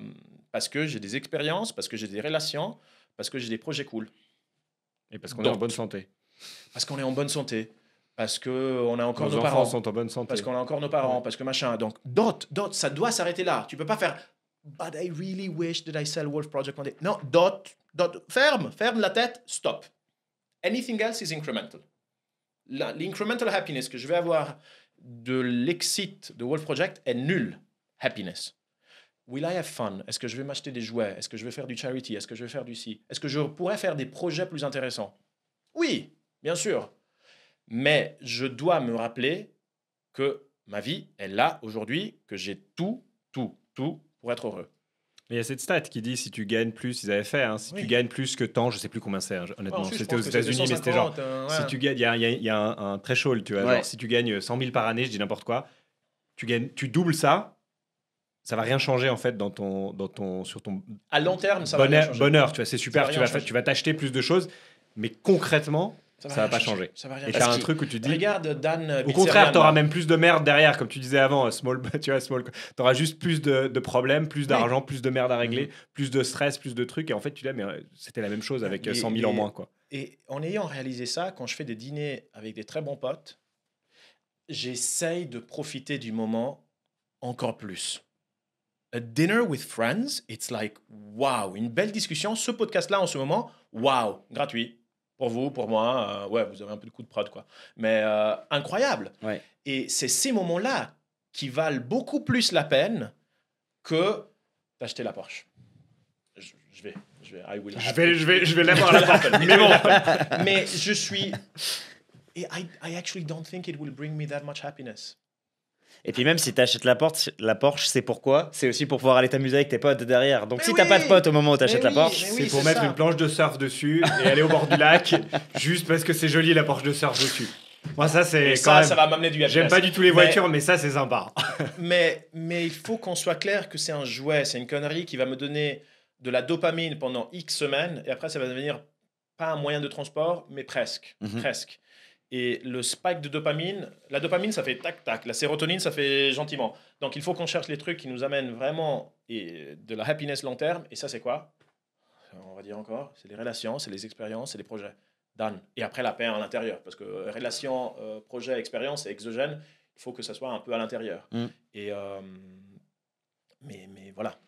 parce que j'ai des expériences, parce que j'ai des relations, parce que j'ai des projets cool. Et parce qu'on est en bonne santé. Parce qu'on est en bonne santé. Parce qu'on a encore nos, parents. sont en bonne santé. Parce qu'on a encore nos parents, parce que machin. Donc, dot, dot, ça doit s'arrêter là. Tu peux pas faire But I really wish that I sell Wolf Project Non, dot, dot, ferme, ferme la tête, stop. Anything else is incremental. L'incremental happiness que je vais avoir de l'exit de Wolf Project est nul happiness. Will I have fun Est-ce que je vais m'acheter des jouets Est-ce que je vais faire du charity Est-ce que je vais faire du si Est-ce que je pourrais faire des projets plus intéressants Oui, bien sûr. Mais je dois me rappeler que ma vie est là aujourd'hui, que j'ai tout, tout, tout pour être heureux. il y a cette stat qui dit si tu gagnes plus, ils avaient fait, hein, si tu gagnes plus que tant, je sais plus combien c'est, hein, honnêtement. Ah, c'était aux États-Unis, mais c'était genre. Euh, si tu gagnes, il y a, un, très chaud, tu vois. si tu gagnes 100 000 par année, je dis n'importe quoi, tu, gagnes, tu doubles ça, ça va rien changer en fait dans ton dans ton sur ton à long terme ça bonheur, va bonheur tu vois c'est super tu vas tu vas t'acheter plus de choses mais concrètement ça va, va pas changer. Ça va rien et un truc où tu dis. Regarde Dan. Au contraire, tu auras même plus de merde derrière, comme tu disais avant, euh, small. Tu vois, small. juste plus de, problèmes, plus d'argent, plus de merde à régler, mm-hmm. plus de stress, plus de trucs. Et en fait, tu dis, mais euh, c'était la même chose avec 100 euh, 000 en moins, quoi. Et en ayant réalisé ça, quand je fais des dîners avec des très bons potes, j'essaye de profiter du moment encore plus. A dinner with friends, it's like, wow, une belle discussion. Ce podcast-là, en ce moment, wow, gratuit. Pour vous, pour moi, euh, ouais, vous avez un peu de coup de prod, quoi. Mais euh, incroyable. Et c'est ces moments-là qui valent beaucoup plus la peine que d'acheter la Porsche. Je, je vais, je vais, I will. Je vais, je vais, je vais l'avoir la Porsche. Mais bon. Mais je suis. I, I actually don't think it will bring me that much happiness. Et puis même si tu la Porsche, la Porsche, c'est pourquoi C'est aussi pour pouvoir aller t'amuser avec tes potes derrière. Donc si tu t'as pas de potes au moment où achètes la Porsche, c'est pour mettre une planche de surf dessus et aller au bord du lac, juste parce que c'est joli la Porsche de surf dessus. Moi, ça, c'est. quand même... ça va m'amener du J'aime pas du tout les voitures, mais ça, c'est sympa. mais, mais il faut qu'on soit clair que c'est un jouet, c'est une connerie qui va me donner de la dopamine pendant X semaines, et après, ça va devenir pas un moyen de transport, mais presque. Mhm. Presque. Et le spike de dopamine, la dopamine, ça fait tac-tac, la sérotonine, ça fait gentiment. Donc il faut qu'on cherche les trucs qui nous amènent vraiment et de la happiness long terme. Et ça, c'est quoi On va dire encore, c'est les relations, c'est les expériences, c'est les projets. Et après, la paix à l'intérieur. Parce que relation, euh, projet, expérience, c'est exogène. Il faut que ça soit un peu à l'intérieur. Mm. Et euh, mais, voilà.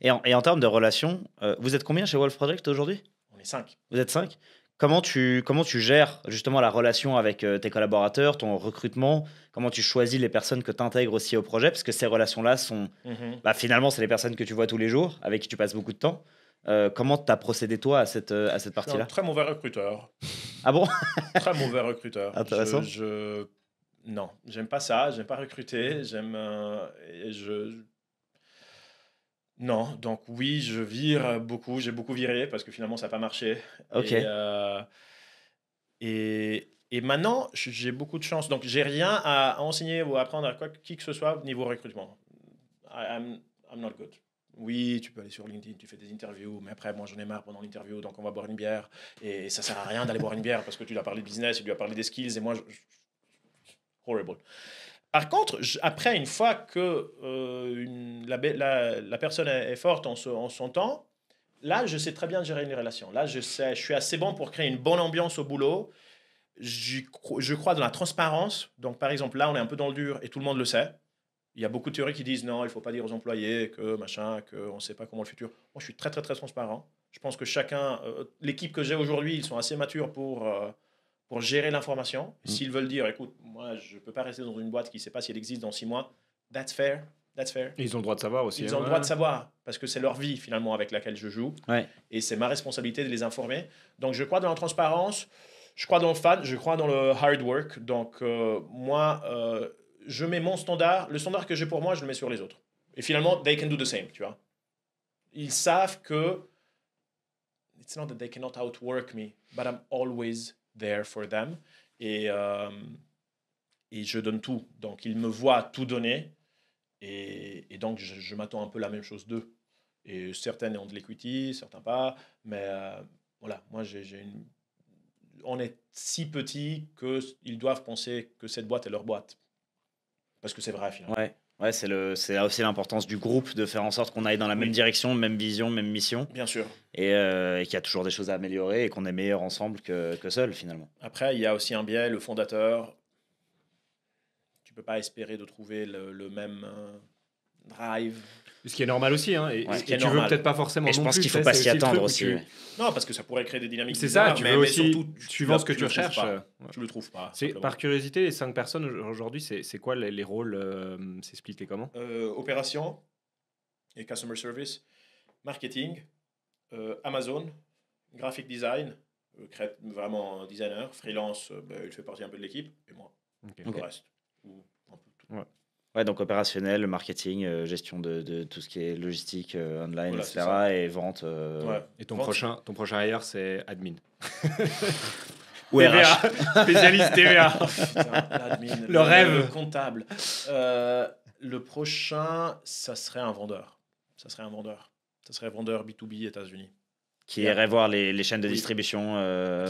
Et en, et en termes de relations, euh, vous êtes combien chez Wolf Project aujourd'hui On est cinq. Vous êtes cinq Comment tu, comment tu gères justement la relation avec euh, tes collaborateurs, ton recrutement Comment tu choisis les personnes que tu intègres aussi au projet Parce que ces relations-là sont. Mhm. Bah, finalement, c'est les personnes que tu vois tous les jours, avec qui tu passes beaucoup de temps. Euh, comment tu as procédé, toi, à cette, euh, à cette partie-là Très mauvais recruteur. Ah bon Très mauvais recruteur. Intéressant. Je, Non, j'aime pas ça. J'aime pas recruter. J'aime. je non, donc oui, je vire beaucoup, j'ai beaucoup viré parce que finalement ça n'a pas marché. Euh, et, et, maintenant, j'ai beaucoup de chance. Donc j'ai rien à enseigner ou à apprendre à qui que ce soit au niveau recrutement. I'm, I'm not good oui, tu peux aller sur LinkedIn, tu fais des interviews, mais après, moi, j'en ai marre pendant l'interview, donc on va boire une bière. Et ça ne sert à rien d'aller boire une bière parce que tu lui as parlé de business, tu lui as parlé des skills, et moi, horrible. Par contre, après, une fois que euh, la, personne est forte en, son temps, là, je sais très bien gérer une relation. Là, je, sais, je suis assez bon pour créer une bonne ambiance au boulot. Je, crois dans la transparence. Donc, par exemple, là, on est un peu dans le dur et tout le monde le sait. Il y a beaucoup de théories qui disent non, il ne faut pas dire aux employés que machin, qu'on ne sait pas comment le futur. Moi, je suis très, très, très transparent. Je pense que chacun, euh, l'équipe que j'ai aujourd'hui, ils sont assez matures pour... Euh, pour gérer l'information. Mm. S'ils veulent dire, écoute, moi, je ne peux pas rester dans une boîte qui ne sait pas si elle existe dans six mois, that's fair. That's fair. ils ont le droit de savoir aussi. Ils ont le hein. droit de savoir, parce que c'est leur vie finalement avec laquelle je joue. Et c'est ma responsabilité de les informer. Donc je crois dans la transparence, je crois dans le fan, je crois dans le hard work. Donc euh, moi, euh, je mets mon standard, le standard que j'ai pour moi, je le mets sur les autres. Et finalement, they can do the same, tu vois. Ils savent que it's not that they cannot outwork me, but I'm always there for them. Et, euh, et je donne tout. Donc, ils me voient tout donner. Et, et donc, je, m'attends un peu la même chose d'eux. Et certaines ont de l'equity, certains pas. Mais euh, voilà, moi, j'ai une... on est si petit qu'ils doivent penser que cette boîte est leur boîte. Parce que c'est vrai, finalement. Ouais, c'est le, c'est aussi l'importance du groupe de faire en sorte qu'on aille dans la même direction, même vision, même mission. Bien sûr. Euh, et, qu'il y a toujours des choses à améliorer et qu'on est meilleur ensemble que, que seul finalement. Après, il y a aussi un biais, le fondateur. Tu peux pas espérer de trouver le même euh, drive, ce qui est normal aussi, hein, et, ce tu veux peut-être pas forcément. Et je pense qu'il faut pas s'y attendre aussi. Non, parce que ça pourrait créer des dynamiques. C'est ça, tu veux mais, aussi, surtout, tu vois ce que tu, recherches. Tu le trouves pas. Par curiosité, les cinq personnes aujourd'hui, c'est quoi les, rôles euh, C'est expliqué comment euh, Opération et customer service, marketing, euh, Amazon, graphic design, vraiment designer, freelance, bah, il fait partie un peu de l'équipe, et moi, le reste. Ouais. Ouais, donc opérationnel, marketing, euh, gestion de, de, tout ce qui est logistique, euh, online, etc. Et vente. Euh, et ton prochain, ton prochain ailleurs, c'est admin. Ou TVA, spécialiste TVA. le, rêve. comptable. le prochain, ça serait un vendeur. Ça serait un vendeur. Ça serait vendeur B2B États-Unis. Qui irait voir les, les, chaînes de distribution.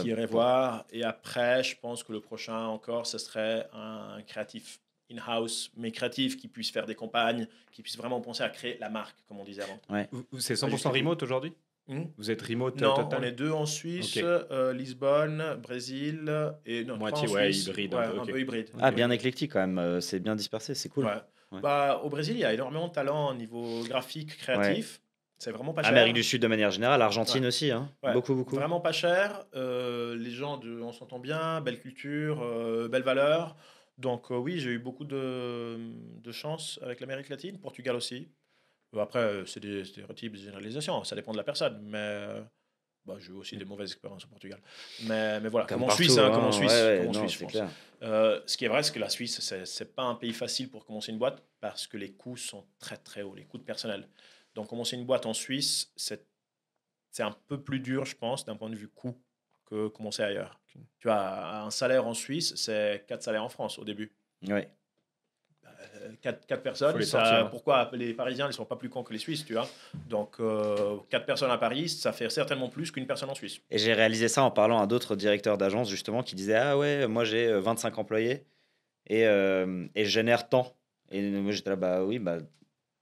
Qui irait voir. Et après, je pense que le prochain encore, ce serait un créatif in-house, mais créatifs, qui puissent faire des campagnes, qui puissent vraiment penser à créer la marque, comme on disait avant. C'est 100% remote aujourd'hui hmm vous êtes remote Non, on est deux en Suisse, euh, Lisbonne, Brésil euh, et non, moitié ouais, hybride, hybride. Ah, bien éclectique quand même, euh, c'est bien dispersé, c'est cool. Bah, au Brésil, il y a énormément de talent au niveau graphique, créatif. C'est vraiment pas cher. Amérique du Sud de manière générale, Argentine aussi, hein. beaucoup, beaucoup. Vraiment pas cher. les gens, de, on s'entend bien, belle culture, belle valeur. Donc euh, oui, j'ai eu beaucoup de, de chance avec l'Amérique latine, Portugal aussi. Euh, après, euh, c'est des stéréotypes, des généralisations, ça dépend de la personne, mais bah, j'ai eu aussi des mm. mauvaises expériences au Portugal. Mais, voilà, comme, en Suisse, en Suisse, je pense. ce qui est vrai, c'est que la Suisse, ce n'est pas un pays facile pour commencer une boîte parce que les coûts sont très très hauts, les coûts de personnel. Donc commencer une boîte en Suisse, c'est un peu plus dur, je pense, d'un point de vue coût que commencer ailleurs. Tu vois, un salaire en Suisse, c'est quatre salaires en France au début. Oui. Euh, quatre, personnes, ça, hein. pourquoi les Parisiens ils sont pas plus cons que les Suisses, tu vois Donc, euh, quatre personnes à Paris, ça fait certainement plus qu'une personne en Suisse. Et j'ai réalisé ça en parlant à d'autres directeurs d'agence, justement, qui disaient Ah ouais, moi j'ai 25 euh, employés et, et je génère tant. Et moi j'étais là, bah oui, bah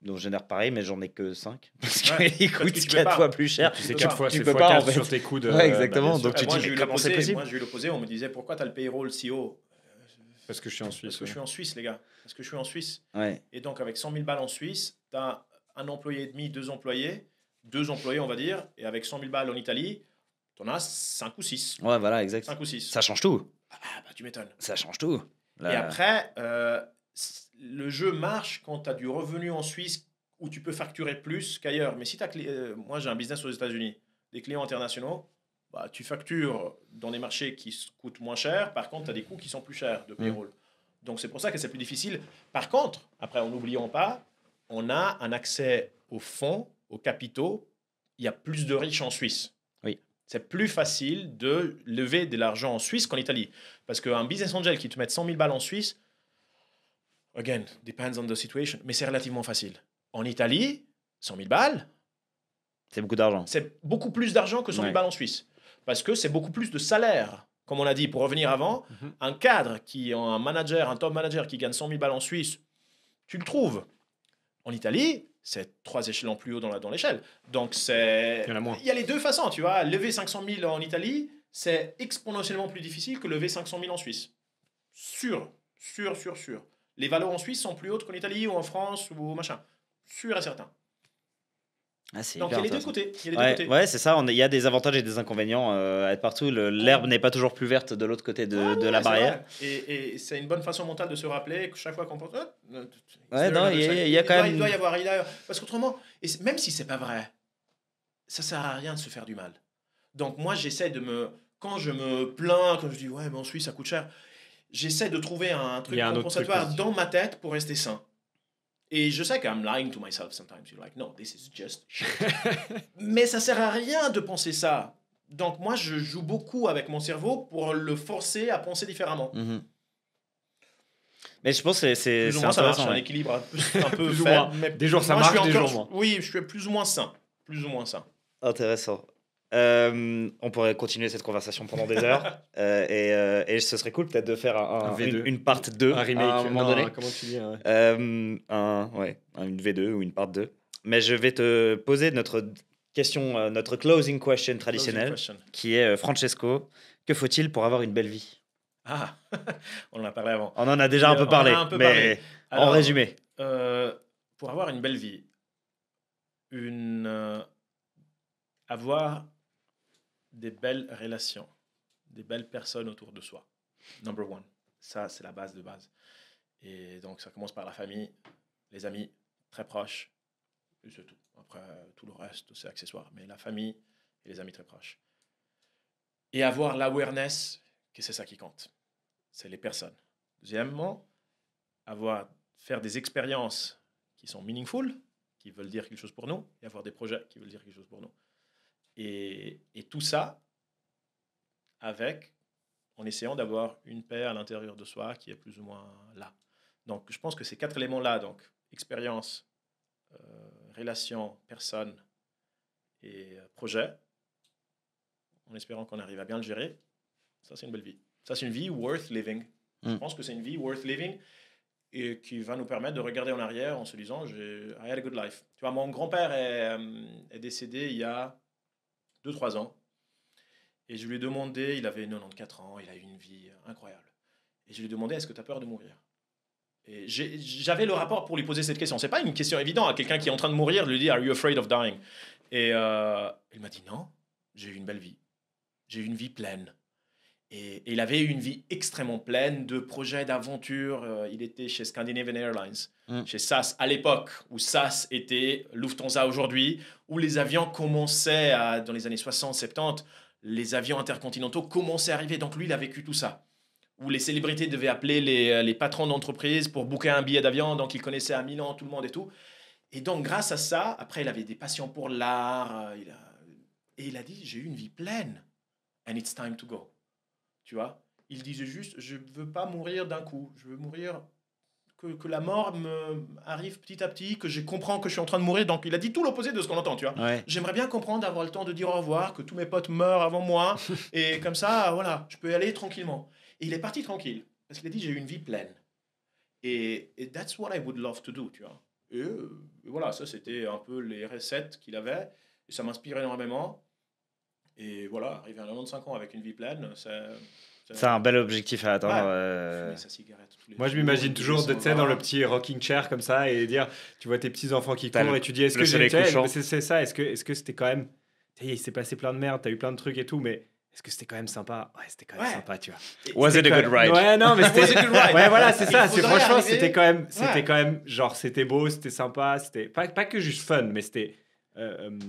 donc génère pareil mais j'en ai que 5. Parce qu'il coûte 4 fois plus cher. Tu sais, 4 fois, tu peux pas, en fait. sur tes coûts de. Ouais, exactement. Bah, donc tu ah, moi, dis, comment c'est possible Moi, j'ai eu l'opposé. On me disait, pourquoi tu as le payroll si haut euh, parce que je suis en Suisse. Parce que je suis en Suisse, les gars. Parce que je suis en Suisse. Ouais. Et donc, avec 100 000 balles en Suisse, tu as un employé et demi, deux employés, deux employés, on va dire. Et avec 100 000 balles en Italie, tu en as 5 ou 6. Ouais, voilà, exact. 5 ou 6. Ça change tout. Ah, bah, tu m'étonnes. Ça change tout. Et après, euh, le jeu marche quand tu as du revenu en Suisse où tu peux facturer plus qu'ailleurs. Mais si tu as. Euh, moi, j'ai un business aux États-Unis, des clients internationaux, bah, tu factures dans des marchés qui coûtent moins cher. Par contre, tu as des coûts qui sont plus chers de mm. payroll. Donc, c'est pour ça que c'est plus difficile. Par contre, après, en n'oubliant pas, on a un accès aux fonds, aux capitaux. Il y a plus de riches en Suisse. Oui. C'est plus facile de lever de l'argent en Suisse qu'en Italie. Parce qu'un business angel qui te met 100 000 balles en Suisse, again, depends on the situation, mais c'est relativement facile. En Italie, 100 000 balles. C'est beaucoup d'argent. C'est beaucoup plus d'argent que 100 000 balles en Suisse. Parce que c'est beaucoup plus de salaire. Comme on a dit, pour revenir avant, mhm. un cadre qui un manager, un top manager qui gagne 100 000 balles en Suisse, tu le trouves. En Italie, c'est trois échelons plus haut dans l'échelle. Dans Donc, c'est. Il y, a Il y a les deux façons, tu vois. Lever 500 000 en Italie, c'est exponentiellement plus difficile que lever 500 000 en Suisse. Sûr, sûr, sûr, sûr les valeurs en Suisse sont plus hautes qu'en Italie ou en France ou machin. Sûr et certain. Ah, Donc il y a les deux côtés. c'est ça. Il y a des avantages et des inconvénients euh, à être partout. L'herbe n'est pas toujours plus verte de l'autre côté de, ah, la barrière. Et, c'est une bonne façon mentale de se rappeler que chaque fois qu'on pense. Ah, euh, ouais, non, il y, a quand même. Il doit y avoir. Parce qu'autrement, même si c'est pas vrai, ça sert à rien de se faire du mal. Donc moi, j'essaie de me. Quand je me plains, quand je dis ouais, mais en Suisse, ça coûte cher, j'essaie de trouver un truc de compensatoire dans ma tête pour rester sain. Et je sais que I'm lying to myself sometimes. You're like, no, this is just Mais ça sert à rien de penser ça. Donc moi, je joue beaucoup avec mon cerveau pour le forcer à penser différemment. Mm-hmm. Mais je pense que c'est intéressant. Ça marche, un équilibre un peu, un peu des jours ça marche, des encore, jours moins. Oui, je suis plus ou moins sain. Plus ou moins sain. Intéressant. Euh, on pourrait continuer cette conversation pendant des heures euh, euh, et, ce serait cool peut-être de faire Une, partie part 2 un à un moment donné. Comment tu dis ouais, Une V2 ou une part 2. Mais je vais te poser notre question, notre closing question traditionnelle qui est Francesco, que faut-il pour avoir une belle vie Ah, on en a parlé avant. On en a déjà un peu parlé, en mais en résumé. pour avoir une belle vie, une, avoir des belles relations, des belles personnes autour de soi. Number one. Ça, c'est la base de base. Et donc, ça commence par la famille, les amis très proches, et c'est tout. Après, tout le reste, c'est accessoire. Mais la famille et les amis très proches. Et avoir l'awareness que c'est ça qui compte. C'est les personnes. Deuxièmement, avoir, faire des expériences qui sont meaningful, qui veulent dire quelque chose pour nous, et avoir des projets qui veulent dire quelque chose pour nous. Et, tout ça avec, en essayant d'avoir une paix à l'intérieur de soi qui est plus ou moins là. Donc je pense que ces quatre éléments-là, donc expérience, euh, relation, personne et euh, projet, en espérant qu'on arrive à bien le gérer, ça c'est une belle vie. Ça c'est une vie worth living. Je mm. pense que c'est une vie worth living et qui va nous permettre de regarder en arrière en se disant j'ai I had a good life. Tu vois, mon grand-père est, euh, est, décédé il y a 2-3 ans. Et je lui ai demandé, il avait 94 ans, il a eu une vie incroyable. Et je lui ai demandé, est-ce que tu as peur de mourir Et j'avais le rapport pour lui poser cette question. C'est pas une question évidente. À quelqu'un qui est en train de mourir, je lui dit, Are you afraid of dying Et euh, il m'a dit, non, j'ai eu une belle vie. J'ai eu une vie pleine. Et, il avait une vie extrêmement pleine de projets, d'aventures. Euh, il était chez Scandinavian Airlines, mm. chez SAS à l'époque, où SAS était Lufthansa aujourd'hui, où les avions commençaient, à, dans les années 60-70, les avions intercontinentaux commençaient à arriver. Donc lui, il a vécu tout ça. Où les célébrités devaient appeler euh, les, patrons d'entreprise pour booker un billet d'avion, donc il connaissait à Milan tout le monde et tout. Et donc, grâce à ça, après, il avait des passions pour l'art. Euh, et il a dit J'ai eu une vie pleine, and it's time to go. Tu vois Il disait juste, je veux pas mourir d'un coup, je veux mourir que, que, la mort me arrive petit à petit, que je comprends que je suis en train de mourir. Donc, il a dit tout l'opposé de ce qu'on entend, tu vois. J'aimerais bien comprendre, avoir le temps de dire au revoir, que tous mes potes meurent avant moi. et comme ça, voilà, je peux y aller tranquillement. Et il est parti tranquille. Parce qu'il a dit, j'ai eu une vie pleine. Et, that's what I would love to do, tu vois. Et, euh, et voilà, ça, c'était un peu les recettes qu'il avait. Et ça m'inspire énormément. Et voilà, arriver à 95 ans avec une vie pleine ça. C'est un bel objectif à atteindre. Euh. Moi, je m'imagine toujours d'être dans le petit rocking chair comme ça et dire, tu vois tes petits enfants qui courent et tu dis, est-ce que fait c'est ça, est-ce que, est-ce que c'était quand même, il s'est passé plein de merde, t'as eu plein de trucs et tout, mais est-ce que c'était quand même sympa Ouais, c'était quand même sympa, tu vois. Was it a good ride Ouais, non, mais c'était. ouais, voilà, c'est ça. C'est franchement, c'était quand même, c'était quand même, genre, c'était beau, c'était sympa, c'était pas, pas que juste fun, mais c'était. Euh, euh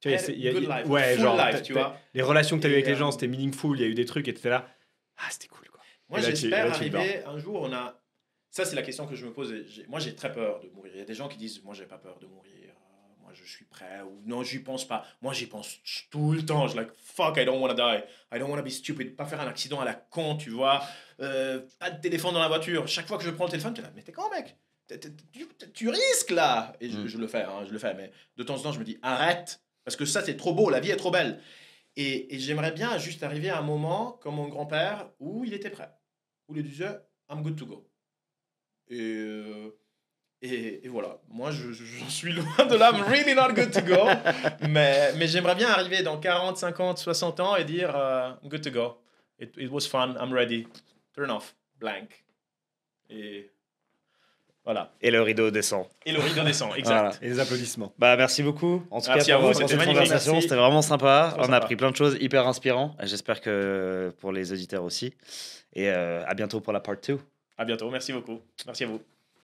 tu vois, eh, il y a, Ouais, tu vois. Les relations que tu as eues avec les gens, euh, c'était meaningful, il y a eu des trucs, et là. Ah, c'était cool, quoi. Moi, j'espère arriver un jour, on a. Ça, c'est la question que je me pose. Moi, j'ai très peur de mourir. Il y a des gens qui disent Moi, j'ai pas peur de mourir. Euh, moi, je suis prêt. Ou non, j'y pense pas. Moi, j'y pense tout le temps. Je like, fuck, I don't wanna die. I don't wanna be stupid. Pas faire un accident à la con, tu vois. Euh, pas de téléphone dans la voiture. Chaque fois que je prends le téléphone, tu es là, mais t'es quand, mec tu, risques là Et je, mm. je le fais, hein, je le fais, mais de temps en temps, je me dis arrête, parce que ça, c'est trop beau, la vie est trop belle. Et, j'aimerais bien juste arriver à un moment, comme mon grand-père, où il était prêt, où il disait I'm good to go. Et, euh, et, voilà, moi, je, je suis loin de là, I'm really not good to go. mais mais j'aimerais bien arriver dans 40, 50, 60 ans et dire euh, I'm good to go. It, it was fun, I'm ready. Turn off, blank. Et voilà. Et le rideau descend. Et le rideau descend, exact. Et les applaudissements. Bah, merci beaucoup. En tout merci cas, pour cette conversation, c'était vraiment sympa. On a appris plein de choses hyper inspirantes. J'espère que pour les auditeurs aussi. Et euh, à bientôt pour la part 2. À bientôt, merci beaucoup. Merci à vous.